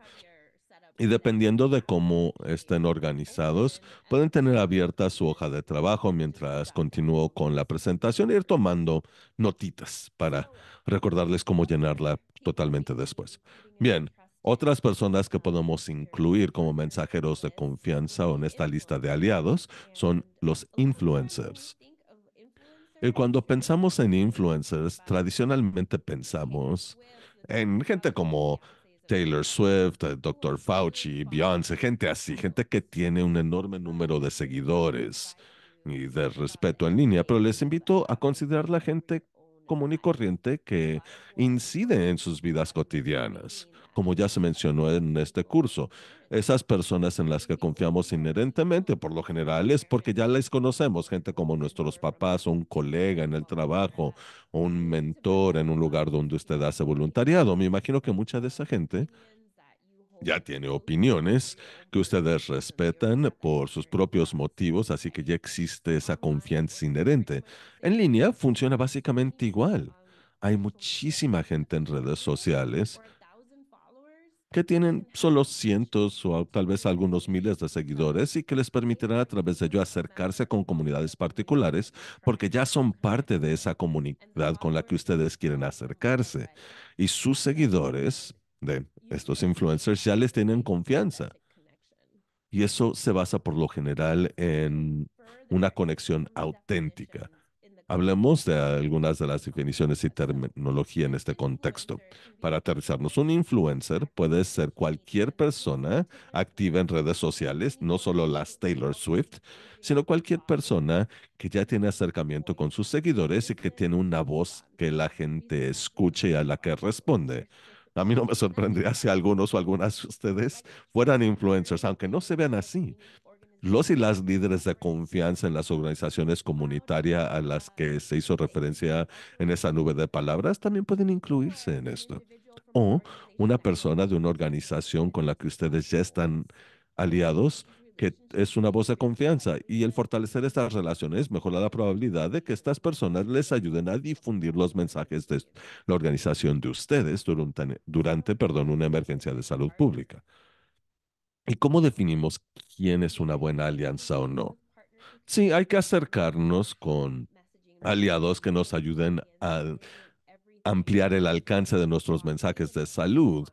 Y dependiendo de cómo estén organizados, pueden tener abierta su hoja de trabajo mientras continúo con la presentación e ir tomando notitas para recordarles cómo llenarla totalmente después. Bien, otras personas que podemos incluir como mensajeros de confianza o en esta lista de aliados son los influencers. Y cuando pensamos en influencers, tradicionalmente pensamos en gente como Taylor Swift, eh, Dr. Fauci, Beyonce, gente así, gente que tiene un enorme número de seguidores y de respeto en línea, pero les invito a considerar la gente común y corriente que incide en sus vidas cotidianas. Como ya se mencionó en este curso, esas personas en las que confiamos inherentemente por lo general es porque ya les conocemos, gente como nuestros papás un colega en el trabajo un mentor en un lugar donde usted hace voluntariado. Me imagino que mucha de esa gente ya tiene opiniones que ustedes respetan por sus propios motivos, así que ya existe esa confianza inherente. En línea funciona básicamente igual. Hay muchísima gente en redes sociales que tienen solo cientos o tal vez algunos miles de seguidores y que les permitirán a través de ello acercarse con comunidades particulares porque ya son parte de esa comunidad con la que ustedes quieren acercarse. Y sus seguidores de estos influencers ya les tienen confianza. Y eso se basa por lo general en una conexión auténtica. Hablemos de algunas de las definiciones y terminología en este contexto. Para aterrizarnos, un influencer puede ser cualquier persona activa en redes sociales, no solo las Taylor Swift, sino cualquier persona que ya tiene acercamiento con sus seguidores y que tiene una voz que la gente escuche y a la que responde. A mí no me sorprendería si algunos o algunas de ustedes fueran influencers, aunque no se vean así. Los y las líderes de confianza en las organizaciones comunitarias a las que se hizo referencia en esa nube de palabras también pueden incluirse en esto. O una persona de una organización con la que ustedes ya están aliados que es una voz de confianza y el fortalecer estas relaciones mejora la probabilidad de que estas personas les ayuden a difundir los mensajes de la organización de ustedes durante, perdón, una emergencia de salud pública. ¿Y cómo definimos quién es una buena alianza o no? Sí, hay que acercarnos con aliados que nos ayuden a ampliar el alcance de nuestros mensajes de salud,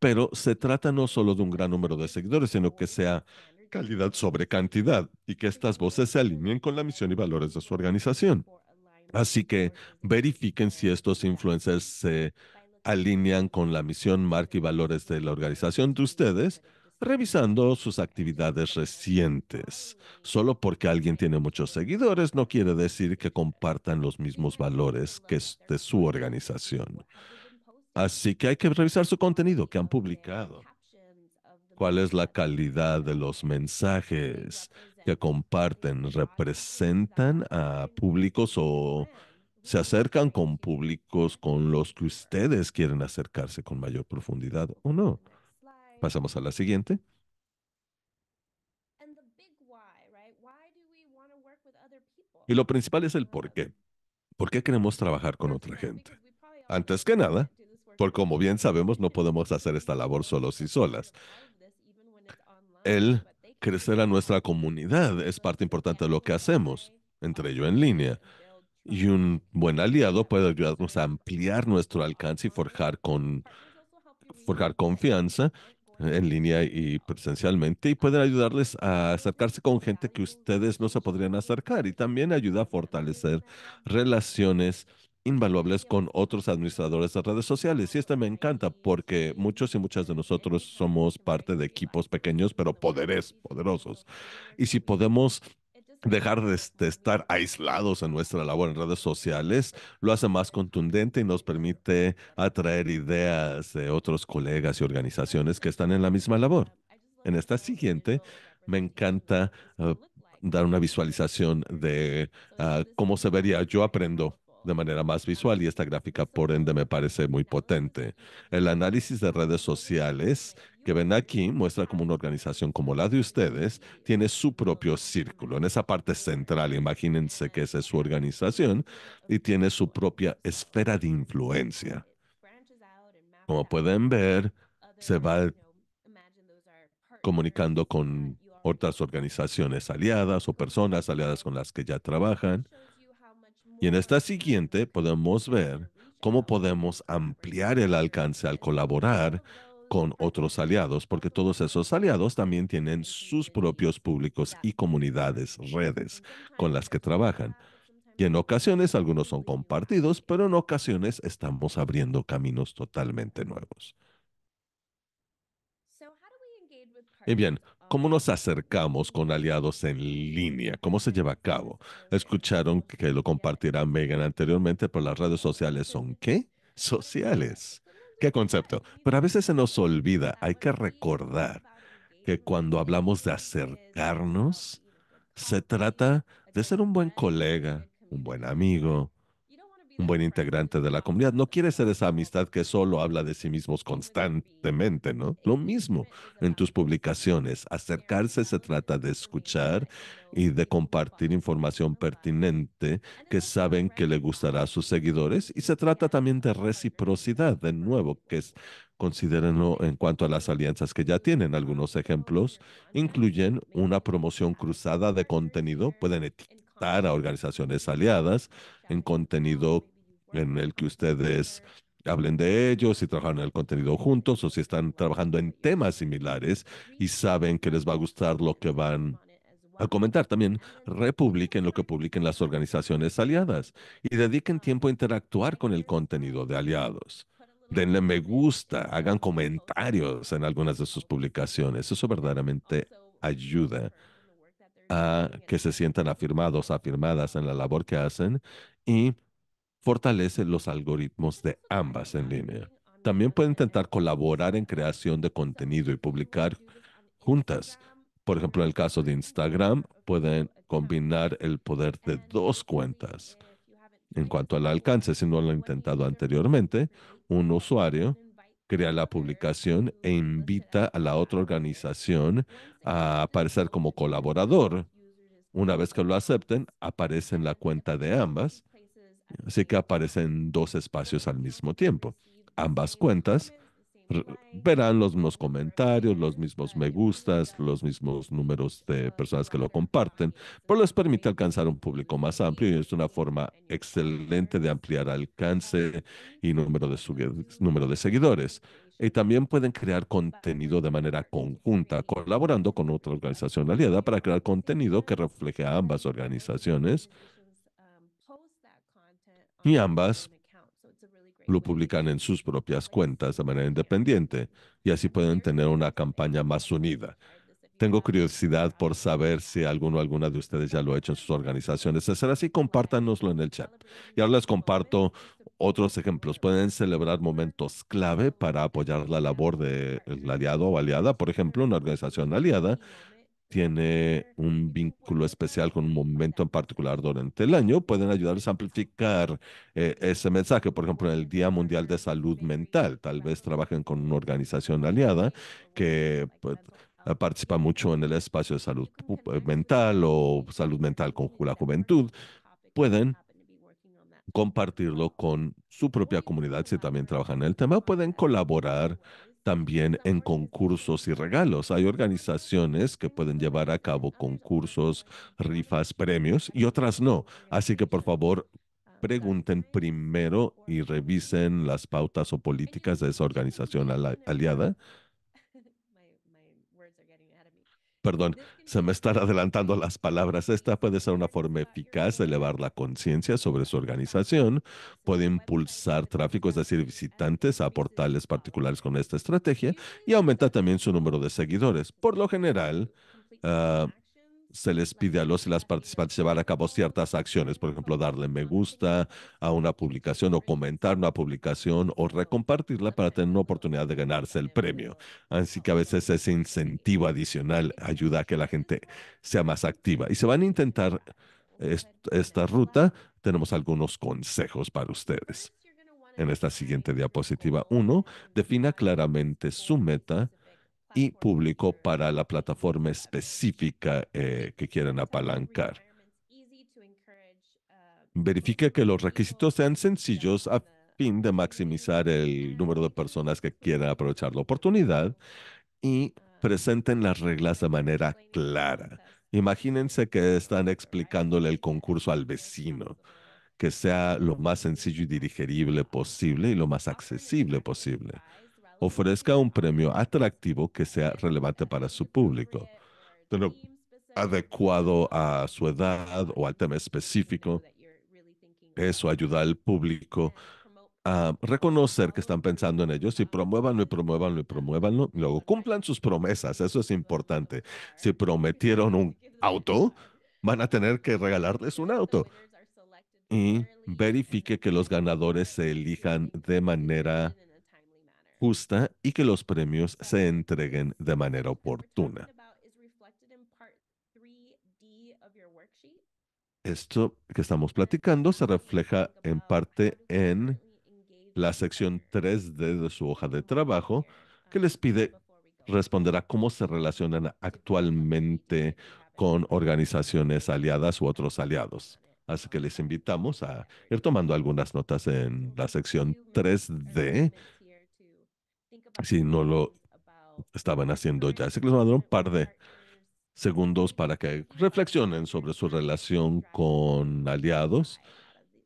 pero se trata no solo de un gran número de seguidores, sino que sea calidad sobre cantidad y que estas voces se alineen con la misión y valores de su organización. Así que verifiquen si estos influencers se alinean con la misión, marca y valores de la organización de ustedes, revisando sus actividades recientes. Solo porque alguien tiene muchos seguidores no quiere decir que compartan los mismos valores que es de su organización. Así que hay que revisar su contenido que han publicado cuál es la calidad de los mensajes que comparten, representan a públicos o se acercan con públicos con los que ustedes quieren acercarse con mayor profundidad o no. Pasamos a la siguiente. Y lo principal es el por qué. ¿Por qué queremos trabajar con otra gente? Antes que nada, porque como bien sabemos, no podemos hacer esta labor solos y solas el crecer a nuestra comunidad es parte importante de lo que hacemos, entre ello en línea. Y un buen aliado puede ayudarnos a ampliar nuestro alcance y forjar, con, forjar confianza en línea y presencialmente y pueden ayudarles a acercarse con gente que ustedes no se podrían acercar y también ayuda a fortalecer relaciones invaluables con otros administradores de redes sociales. Y esta me encanta porque muchos y muchas de nosotros somos parte de equipos pequeños, pero poderes, poderosos. Y si podemos dejar de, estar aislados en nuestra labor en redes sociales lo hace más contundente y nos permite atraer ideas de otros colegas y organizaciones que están en la misma labor. En esta siguiente, me encanta eh, dar una visualización de ah, cómo se vería. Yo aprendo de manera más visual y esta gráfica, por ende, me parece muy potente. El análisis de redes sociales que ven aquí muestra como una organización como la de ustedes tiene su propio círculo. En esa parte central, imagínense que esa es su organización y tiene su propia esfera de influencia. Como pueden ver, se va comunicando con otras organizaciones aliadas o personas aliadas con las que ya trabajan y en esta siguiente podemos ver cómo podemos ampliar el alcance al colaborar con otros aliados, porque todos esos aliados también tienen sus propios públicos y comunidades, redes con las que trabajan. Y en ocasiones algunos son compartidos, pero en ocasiones estamos abriendo caminos totalmente nuevos. Y bien, ¿Cómo nos acercamos con aliados en línea? ¿Cómo se lleva a cabo? Escucharon que lo compartirá Megan anteriormente, pero las redes sociales son qué? Sociales. ¿Qué concepto? Pero a veces se nos olvida, hay que recordar que cuando hablamos de acercarnos, se trata de ser un buen colega, un buen amigo, un buen integrante de la comunidad. No quiere ser esa amistad que solo habla de sí mismos constantemente, ¿no? Lo mismo en tus publicaciones. Acercarse se trata de escuchar y de compartir información pertinente que saben que le gustará a sus seguidores. Y se trata también de reciprocidad, de nuevo, que es Considérenlo en cuanto a las alianzas que ya tienen. Algunos ejemplos incluyen una promoción cruzada de contenido. Pueden etiquetar a organizaciones aliadas en contenido en el que ustedes hablen de ellos, si trabajan en el contenido juntos o si están trabajando en temas similares y saben que les va a gustar lo que van a comentar. También republiquen lo que publiquen las organizaciones aliadas y dediquen tiempo a interactuar con el contenido de aliados. Denle me gusta, hagan comentarios en algunas de sus publicaciones. Eso verdaderamente ayuda a ah, que se sientan afirmados, afirmadas en la labor que hacen y fortalece los algoritmos de ambas en línea. También pueden intentar colaborar en creación de contenido y publicar juntas. Por ejemplo, en el caso de Instagram, pueden combinar el poder de dos cuentas. En cuanto al alcance, si no lo han intentado anteriormente, un usuario crea la publicación e invita a la otra organización a aparecer como colaborador. Una vez que lo acepten, aparece en la cuenta de ambas, así que aparecen dos espacios al mismo tiempo. Ambas cuentas verán los mismos comentarios, los mismos me gustas, los mismos números de personas que lo comparten, pero pues les permite alcanzar un público más amplio y es una forma excelente de ampliar alcance y número de, número de seguidores. Y también pueden crear contenido de manera conjunta, colaborando con otra organización aliada para crear contenido que refleje a ambas organizaciones. Y ambas lo publican en sus propias cuentas de manera independiente y así pueden tener una campaña más unida. Tengo curiosidad por saber si alguno o alguna de ustedes ya lo ha hecho en sus organizaciones. Si es así, compártanoslo en el chat. Y ahora les comparto otros ejemplos. Pueden celebrar momentos clave para apoyar la labor del aliado o aliada. Por ejemplo, una organización aliada tiene un vínculo especial con un momento en particular durante el año, pueden ayudarles a amplificar eh, ese mensaje. Por ejemplo, en el Día Mundial de Salud Mental, tal vez trabajen con una organización aliada que pues, eh, participa mucho en el espacio de salud eh, mental o salud mental con la juventud. Pueden compartirlo con su propia comunidad si también trabajan en el tema, pueden colaborar también en concursos y regalos. Hay organizaciones que pueden llevar a cabo concursos, rifas, premios y otras no. Así que por favor, pregunten primero y revisen las pautas o políticas de esa organización aliada Perdón, se me están adelantando las palabras. Esta puede ser una forma eficaz de elevar la conciencia sobre su organización. Puede impulsar tráfico, es decir, visitantes a portales particulares con esta estrategia y aumenta también su número de seguidores. Por lo general, ah, se les pide a los y las participantes llevar a cabo ciertas acciones, por ejemplo, darle me gusta a una publicación o comentar una publicación o recompartirla para tener una oportunidad de ganarse el premio. Así que a veces ese incentivo adicional ayuda a que la gente sea más activa. Y se van a intentar esta ruta. Tenemos algunos consejos para ustedes. En esta siguiente diapositiva uno, defina claramente su meta y público para la plataforma específica eh, que quieran apalancar. Um, Verifique que los requisitos sean sencillos a fin de maximizar el número de personas que quieran aprovechar la oportunidad y um, presenten las reglas de manera clara. Imagínense que están explicándole el concurso al vecino, que sea lo más sencillo y dirigible posible y lo más accesible posible ofrezca un premio atractivo que sea relevante para su público, adecuado a su edad o al tema específico. Eso ayuda al público a reconocer que están pensando en ellos y promuévanlo y promuévanlo y promuévanlo. luego cumplan sus promesas, eso es importante. Si prometieron un auto, van a tener que regalarles un auto. Y verifique que los ganadores se elijan de manera justa y que los premios se entreguen de manera oportuna. Esto que estamos platicando se refleja en parte en la sección 3D de su hoja de trabajo, que les pide responder a cómo se relacionan actualmente con organizaciones aliadas u otros aliados. Así que les invitamos a ir tomando algunas notas en la sección 3D si no lo estaban haciendo ya. Así que les voy a dar un par de segundos para que reflexionen sobre su relación con aliados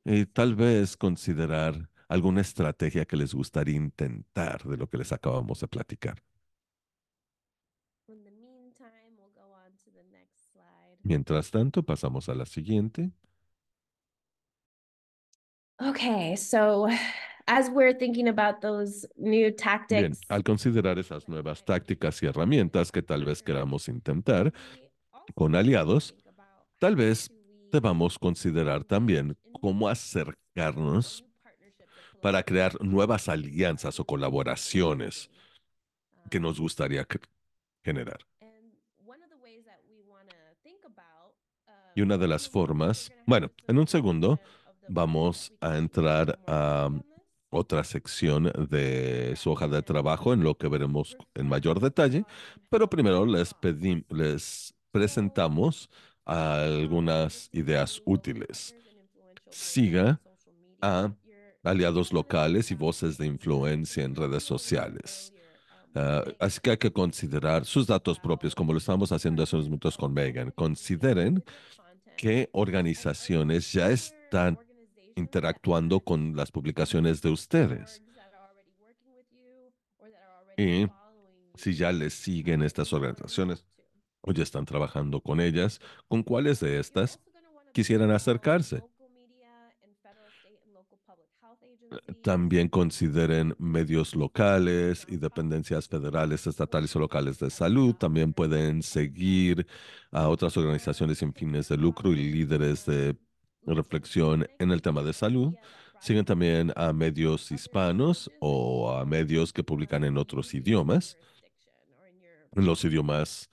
y tal vez considerar alguna estrategia que les gustaría intentar de lo que les acabamos de platicar. Mientras tanto, pasamos a la siguiente. Okay, so al considerar esas nuevas tácticas y herramientas que tal vez queramos intentar con aliados, tal vez debamos considerar también cómo acercarnos para crear nuevas alianzas o colaboraciones que nos gustaría generar. Y una de las formas, bueno, en un segundo vamos a entrar a otra sección de su hoja de trabajo en lo que veremos en mayor detalle, pero primero les, les presentamos algunas ideas útiles. Siga a aliados locales y voces de influencia en redes sociales. Ah, así que hay que considerar sus datos propios, como lo estamos haciendo hace unos minutos con Megan. Consideren qué organizaciones ya están interactuando con las publicaciones de ustedes. Y si ya les siguen estas organizaciones o ya están trabajando con ellas, ¿con cuáles de estas quisieran acercarse? También consideren medios locales y dependencias federales, estatales o locales de salud. También pueden seguir a otras organizaciones sin fines de lucro y líderes de reflexión en el tema de salud. Siguen también a medios hispanos o a medios que publican en otros idiomas, los idiomas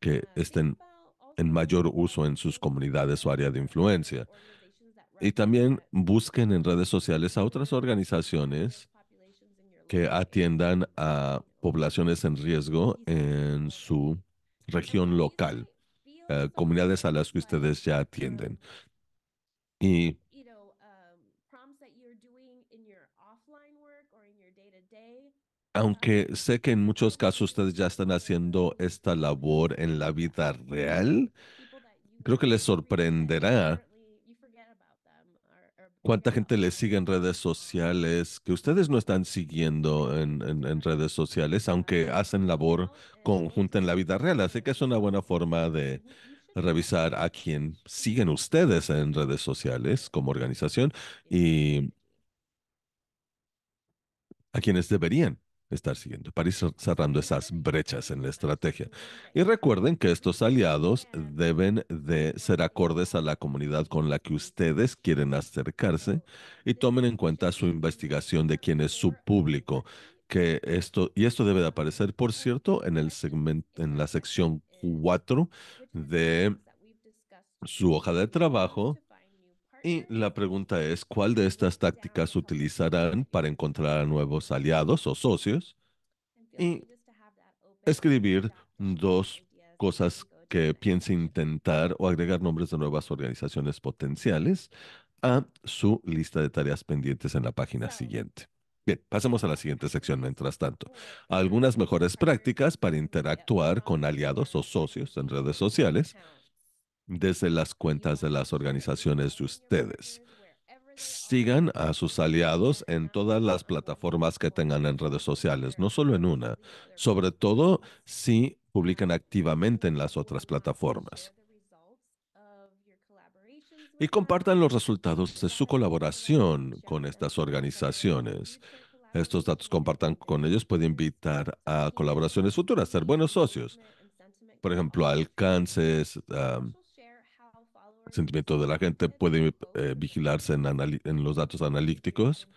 que estén en mayor uso en sus comunidades o área de influencia. Y también busquen en redes sociales a otras organizaciones que atiendan a poblaciones en riesgo en su región local. Eh, comunidades a las que ustedes ya atienden. Y aunque sé que en muchos casos ustedes ya están haciendo esta labor en la vida real, creo que les sorprenderá cuánta gente les sigue en redes sociales, que ustedes no están siguiendo en, redes sociales, aunque hacen labor conjunta en la vida real. Así que es una buena forma de revisar a quien siguen ustedes en redes sociales como organización y a quienes deberían estar siguiendo para ir cerrando esas brechas en la estrategia. Y recuerden que estos aliados deben de ser acordes a la comunidad con la que ustedes quieren acercarse y tomen en cuenta su investigación de quién es su público. Que esto, y esto debe de aparecer, por cierto, en, el segmento, en la sección 4 de su hoja de trabajo y la pregunta es, ¿cuál de estas tácticas utilizarán para encontrar nuevos aliados o socios? Y escribir dos cosas que piense intentar o agregar nombres de nuevas organizaciones potenciales a su lista de tareas pendientes en la página siguiente. Bien, pasemos a la siguiente sección mientras tanto. Algunas mejores prácticas para interactuar con aliados o socios en redes sociales desde las cuentas de las organizaciones de ustedes. Sigan a sus aliados en todas las plataformas que tengan en redes sociales, no solo en una, sobre todo si publican activamente en las otras plataformas. Y compartan los resultados de su colaboración con estas organizaciones. Estos datos compartan con ellos puede invitar a colaboraciones futuras, ser buenos socios. Por ejemplo, alcances, sentimiento de la gente puede eh, vigilarse en, en, los datos analíticos.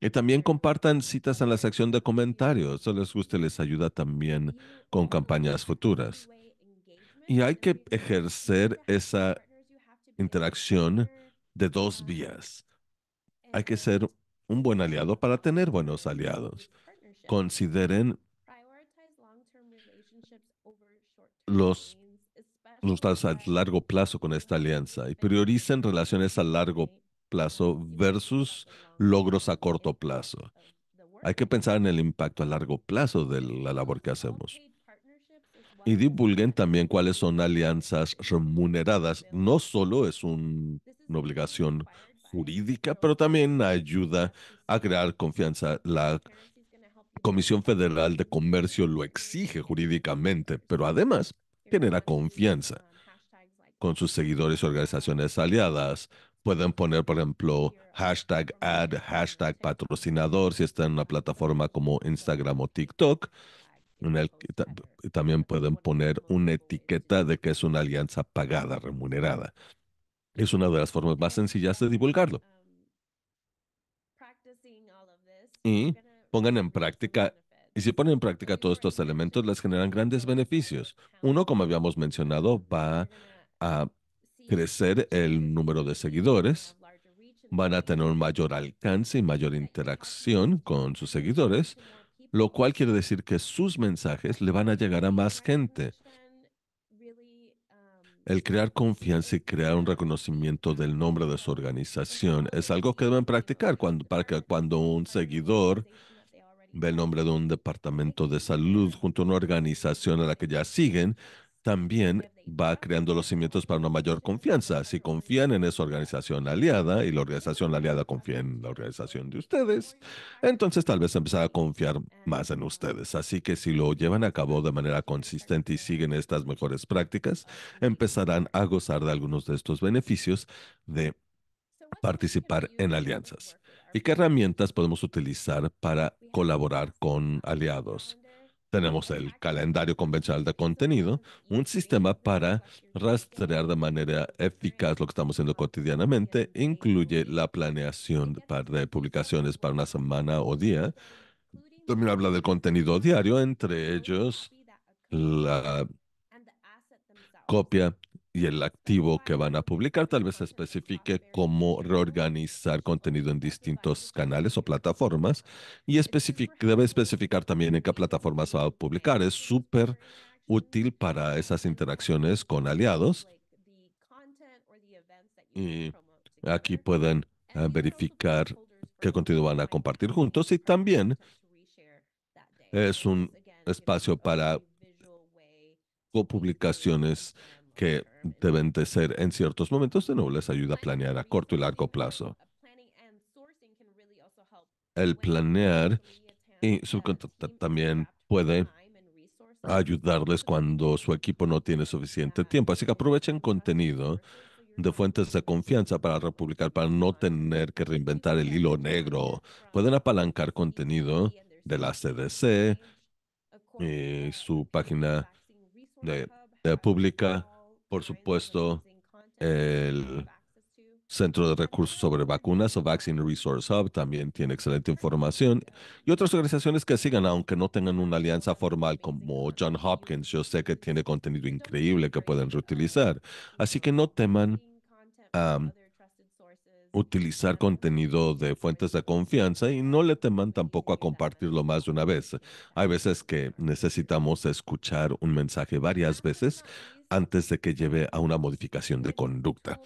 Y también compartan citas en la sección de comentarios. Eso les gusta y les ayuda también con campañas futuras. Y hay que ejercer esa interacción de dos vías. Hay que ser un buen aliado para tener buenos aliados. Consideren los resultados a largo plazo con esta alianza y prioricen relaciones a largo plazo versus logros a corto plazo. Hay que pensar en el impacto a largo plazo de la labor que hacemos. Y divulguen también cuáles son alianzas remuneradas. No solo es una obligación jurídica, pero también ayuda a crear confianza. La Comisión Federal de Comercio lo exige jurídicamente, pero además generar confianza con sus seguidores y organizaciones aliadas. Pueden poner, por ejemplo, hashtag ad, hashtag patrocinador si está en una plataforma como Instagram o TikTok. también pueden poner una etiqueta de que es una alianza pagada, remunerada. Es una de las formas más sencillas de divulgarlo. Y pongan en práctica y si ponen en práctica todos estos elementos, les generan grandes beneficios. Uno, como habíamos mencionado, va a crecer el número de seguidores, van a tener un mayor alcance y mayor interacción con sus seguidores, lo cual quiere decir que sus mensajes le van a llegar a más gente. El crear confianza y crear un reconocimiento del nombre de su organización es algo que deben practicar cuando, para que cuando un seguidor ve el nombre de un departamento de salud junto a una organización a la que ya siguen, también va creando los cimientos para una mayor confianza. Si confían en esa organización aliada y la organización aliada confía en la organización de ustedes, entonces tal vez empezar a confiar más en ustedes. Así que si lo llevan a cabo de manera consistente y siguen estas mejores prácticas, empezarán a gozar de algunos de estos beneficios de participar en alianzas. ¿Y qué herramientas podemos utilizar para colaborar con aliados? Tenemos el calendario convencional de contenido, un sistema para rastrear de manera eficaz lo que estamos haciendo cotidianamente, incluye la planeación de publicaciones para una semana o día, también habla del contenido diario, entre ellos la copia y el activo que van a publicar. Tal vez especifique cómo reorganizar contenido en distintos canales o plataformas y debe especificar también en qué plataformas va a publicar. Es súper útil para esas interacciones con aliados. Y aquí pueden eh, verificar qué contenido van a compartir juntos y también es un espacio para publicaciones que deben de ser en ciertos momentos de les ayuda a planear a corto y largo plazo. El planear y subcontratar también puede ayudarles cuando su equipo no tiene suficiente tiempo. Así que aprovechen contenido de fuentes de confianza para republicar, para no tener que reinventar el hilo negro. Pueden apalancar contenido de la CDC y su página de, de pública por supuesto, el Centro de Recursos sobre Vacunas o Vaccine Resource Hub también tiene excelente información. Y otras organizaciones que sigan, aunque no tengan una alianza formal como John Hopkins, yo sé que tiene contenido increíble que pueden reutilizar. Así que no teman utilizar contenido de fuentes de confianza y no le teman tampoco a compartirlo más de una vez. Hay veces que necesitamos escuchar un mensaje varias veces antes de que lleve a una modificación de conducta.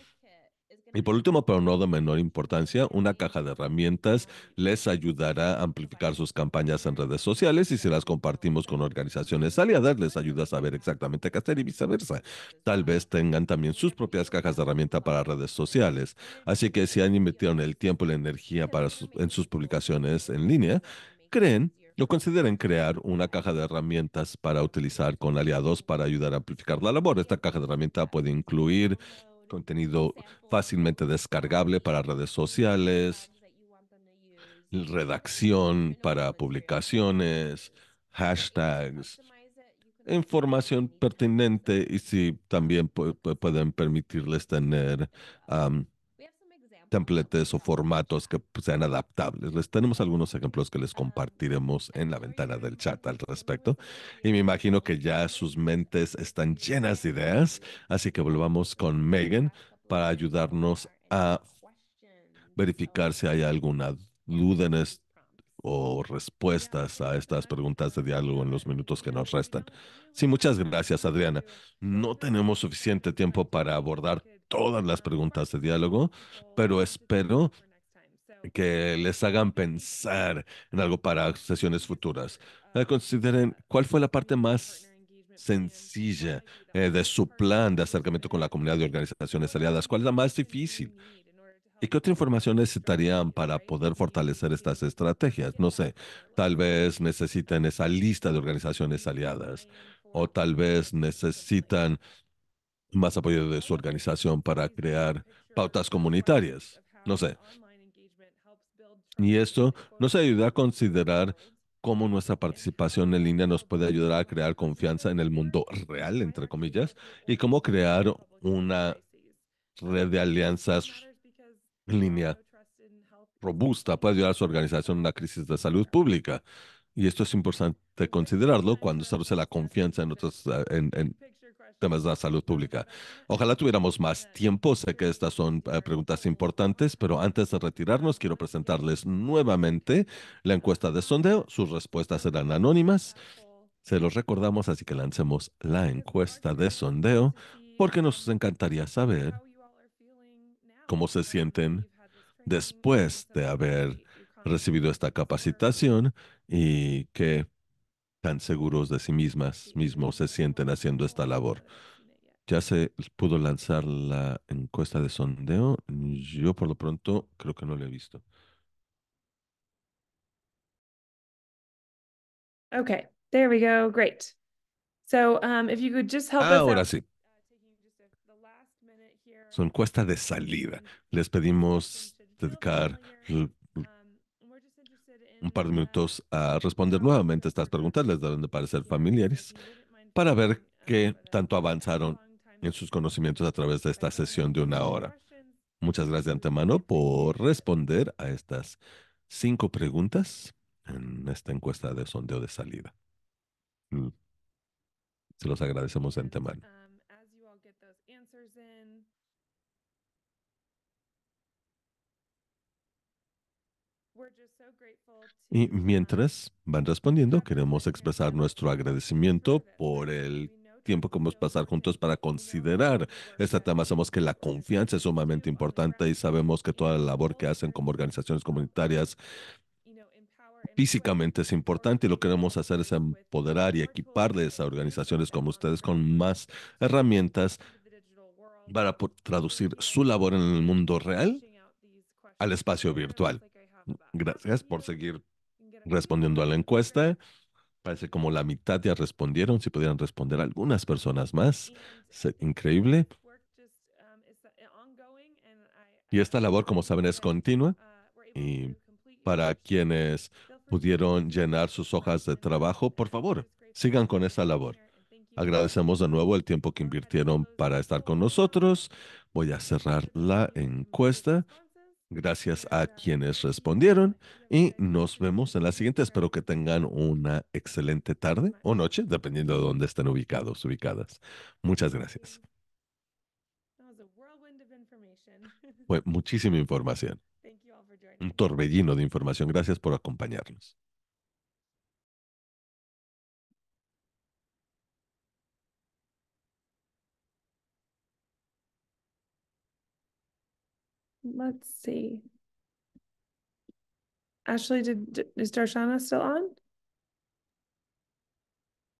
Y por último, pero no de menor importancia, una caja de herramientas les ayudará a amplificar sus campañas en redes sociales y si las compartimos con organizaciones aliadas, les ayuda a saber exactamente qué hacer y viceversa. Tal vez tengan también sus propias cajas de herramientas para redes sociales. Así que si han invertido el tiempo y la energía para en sus publicaciones en línea, creen lo consideren crear una caja de herramientas para utilizar con aliados para ayudar a amplificar la labor? Esta caja de herramientas puede incluir contenido fácilmente descargable para redes sociales, redacción para publicaciones, hashtags, información pertinente y si también pueden permitirles tener templates o formatos que pues, sean adaptables. Les tenemos algunos ejemplos que les compartiremos en la ventana del chat al respecto. Y me imagino que ya sus mentes están llenas de ideas, así que volvamos con Megan para ayudarnos a verificar si hay alguna duda o respuestas a estas preguntas de diálogo en los minutos que nos restan. Sí, muchas gracias, Adriana. No tenemos suficiente tiempo para abordar todas las preguntas de diálogo, pero espero que les hagan pensar en algo para sesiones futuras. Eh, consideren cuál fue la parte más sencilla eh, de su plan de acercamiento con la comunidad de organizaciones aliadas, cuál es la más difícil ¿Y qué otra información necesitarían para poder fortalecer estas estrategias? No sé, tal vez necesiten esa lista de organizaciones aliadas o tal vez necesitan más apoyo de su organización para crear pautas comunitarias. No sé. Y esto nos ayuda a considerar cómo nuestra participación en línea nos puede ayudar a crear confianza en el mundo real, entre comillas, y cómo crear una red de alianzas en línea robusta puede ayudar a su organización en una crisis de salud pública. Y esto es importante considerarlo cuando se la confianza en, otras, en, temas de la salud pública. Ojalá tuviéramos más tiempo. Sé que estas son eh, preguntas importantes, pero antes de retirarnos, quiero presentarles nuevamente la encuesta de sondeo. Sus respuestas serán anónimas. Se los recordamos, así que lancemos la encuesta de sondeo porque nos encantaría saber cómo se sienten después de haber recibido esta capacitación y qué tan seguros de sí mismas, mismos se sienten haciendo esta labor. Ya se pudo lanzar la encuesta de sondeo. Yo por lo pronto creo que no la he visto. Okay, there we go. Great. So um, if you could just help Ahora sí. Su encuesta de salida. Les pedimos dedicar un par de minutos a responder nuevamente estas preguntas, les darán de parecer familiares, para ver qué tanto avanzaron en sus conocimientos a través de esta sesión de una hora. Muchas gracias de antemano por responder a estas cinco preguntas en esta encuesta de sondeo de salida. Mm. Se los agradecemos de antemano. Y mientras van respondiendo, queremos expresar nuestro agradecimiento por el tiempo que hemos pasado juntos para considerar esta tema. Sabemos que la confianza es sumamente importante y sabemos que toda la labor que hacen como organizaciones comunitarias físicamente es importante y lo que queremos hacer es empoderar y equiparles a organizaciones como ustedes con más herramientas para traducir su labor en el mundo real al espacio virtual. Gracias por seguir respondiendo a la encuesta. Parece como la mitad ya respondieron. Si pudieran responder algunas personas más, es eh, eh, increíble. Um, uh, y esta labor, como saben, es continua. Uh, y para quienes pudieron llenar sus hojas de trabajo, por favor, sigan con esa labor. Agradecemos de nuevo el tiempo que invirtieron para estar con nosotros. Voy a cerrar la encuesta. Gracias a quienes respondieron y nos vemos en la siguiente. Espero que tengan una excelente tarde o noche, dependiendo de dónde estén ubicados, ubicadas. Muchas gracias. Fue muchísima información. Un torbellino de información. Gracias por acompañarnos. let's see. Ashley, did is Darshana still on?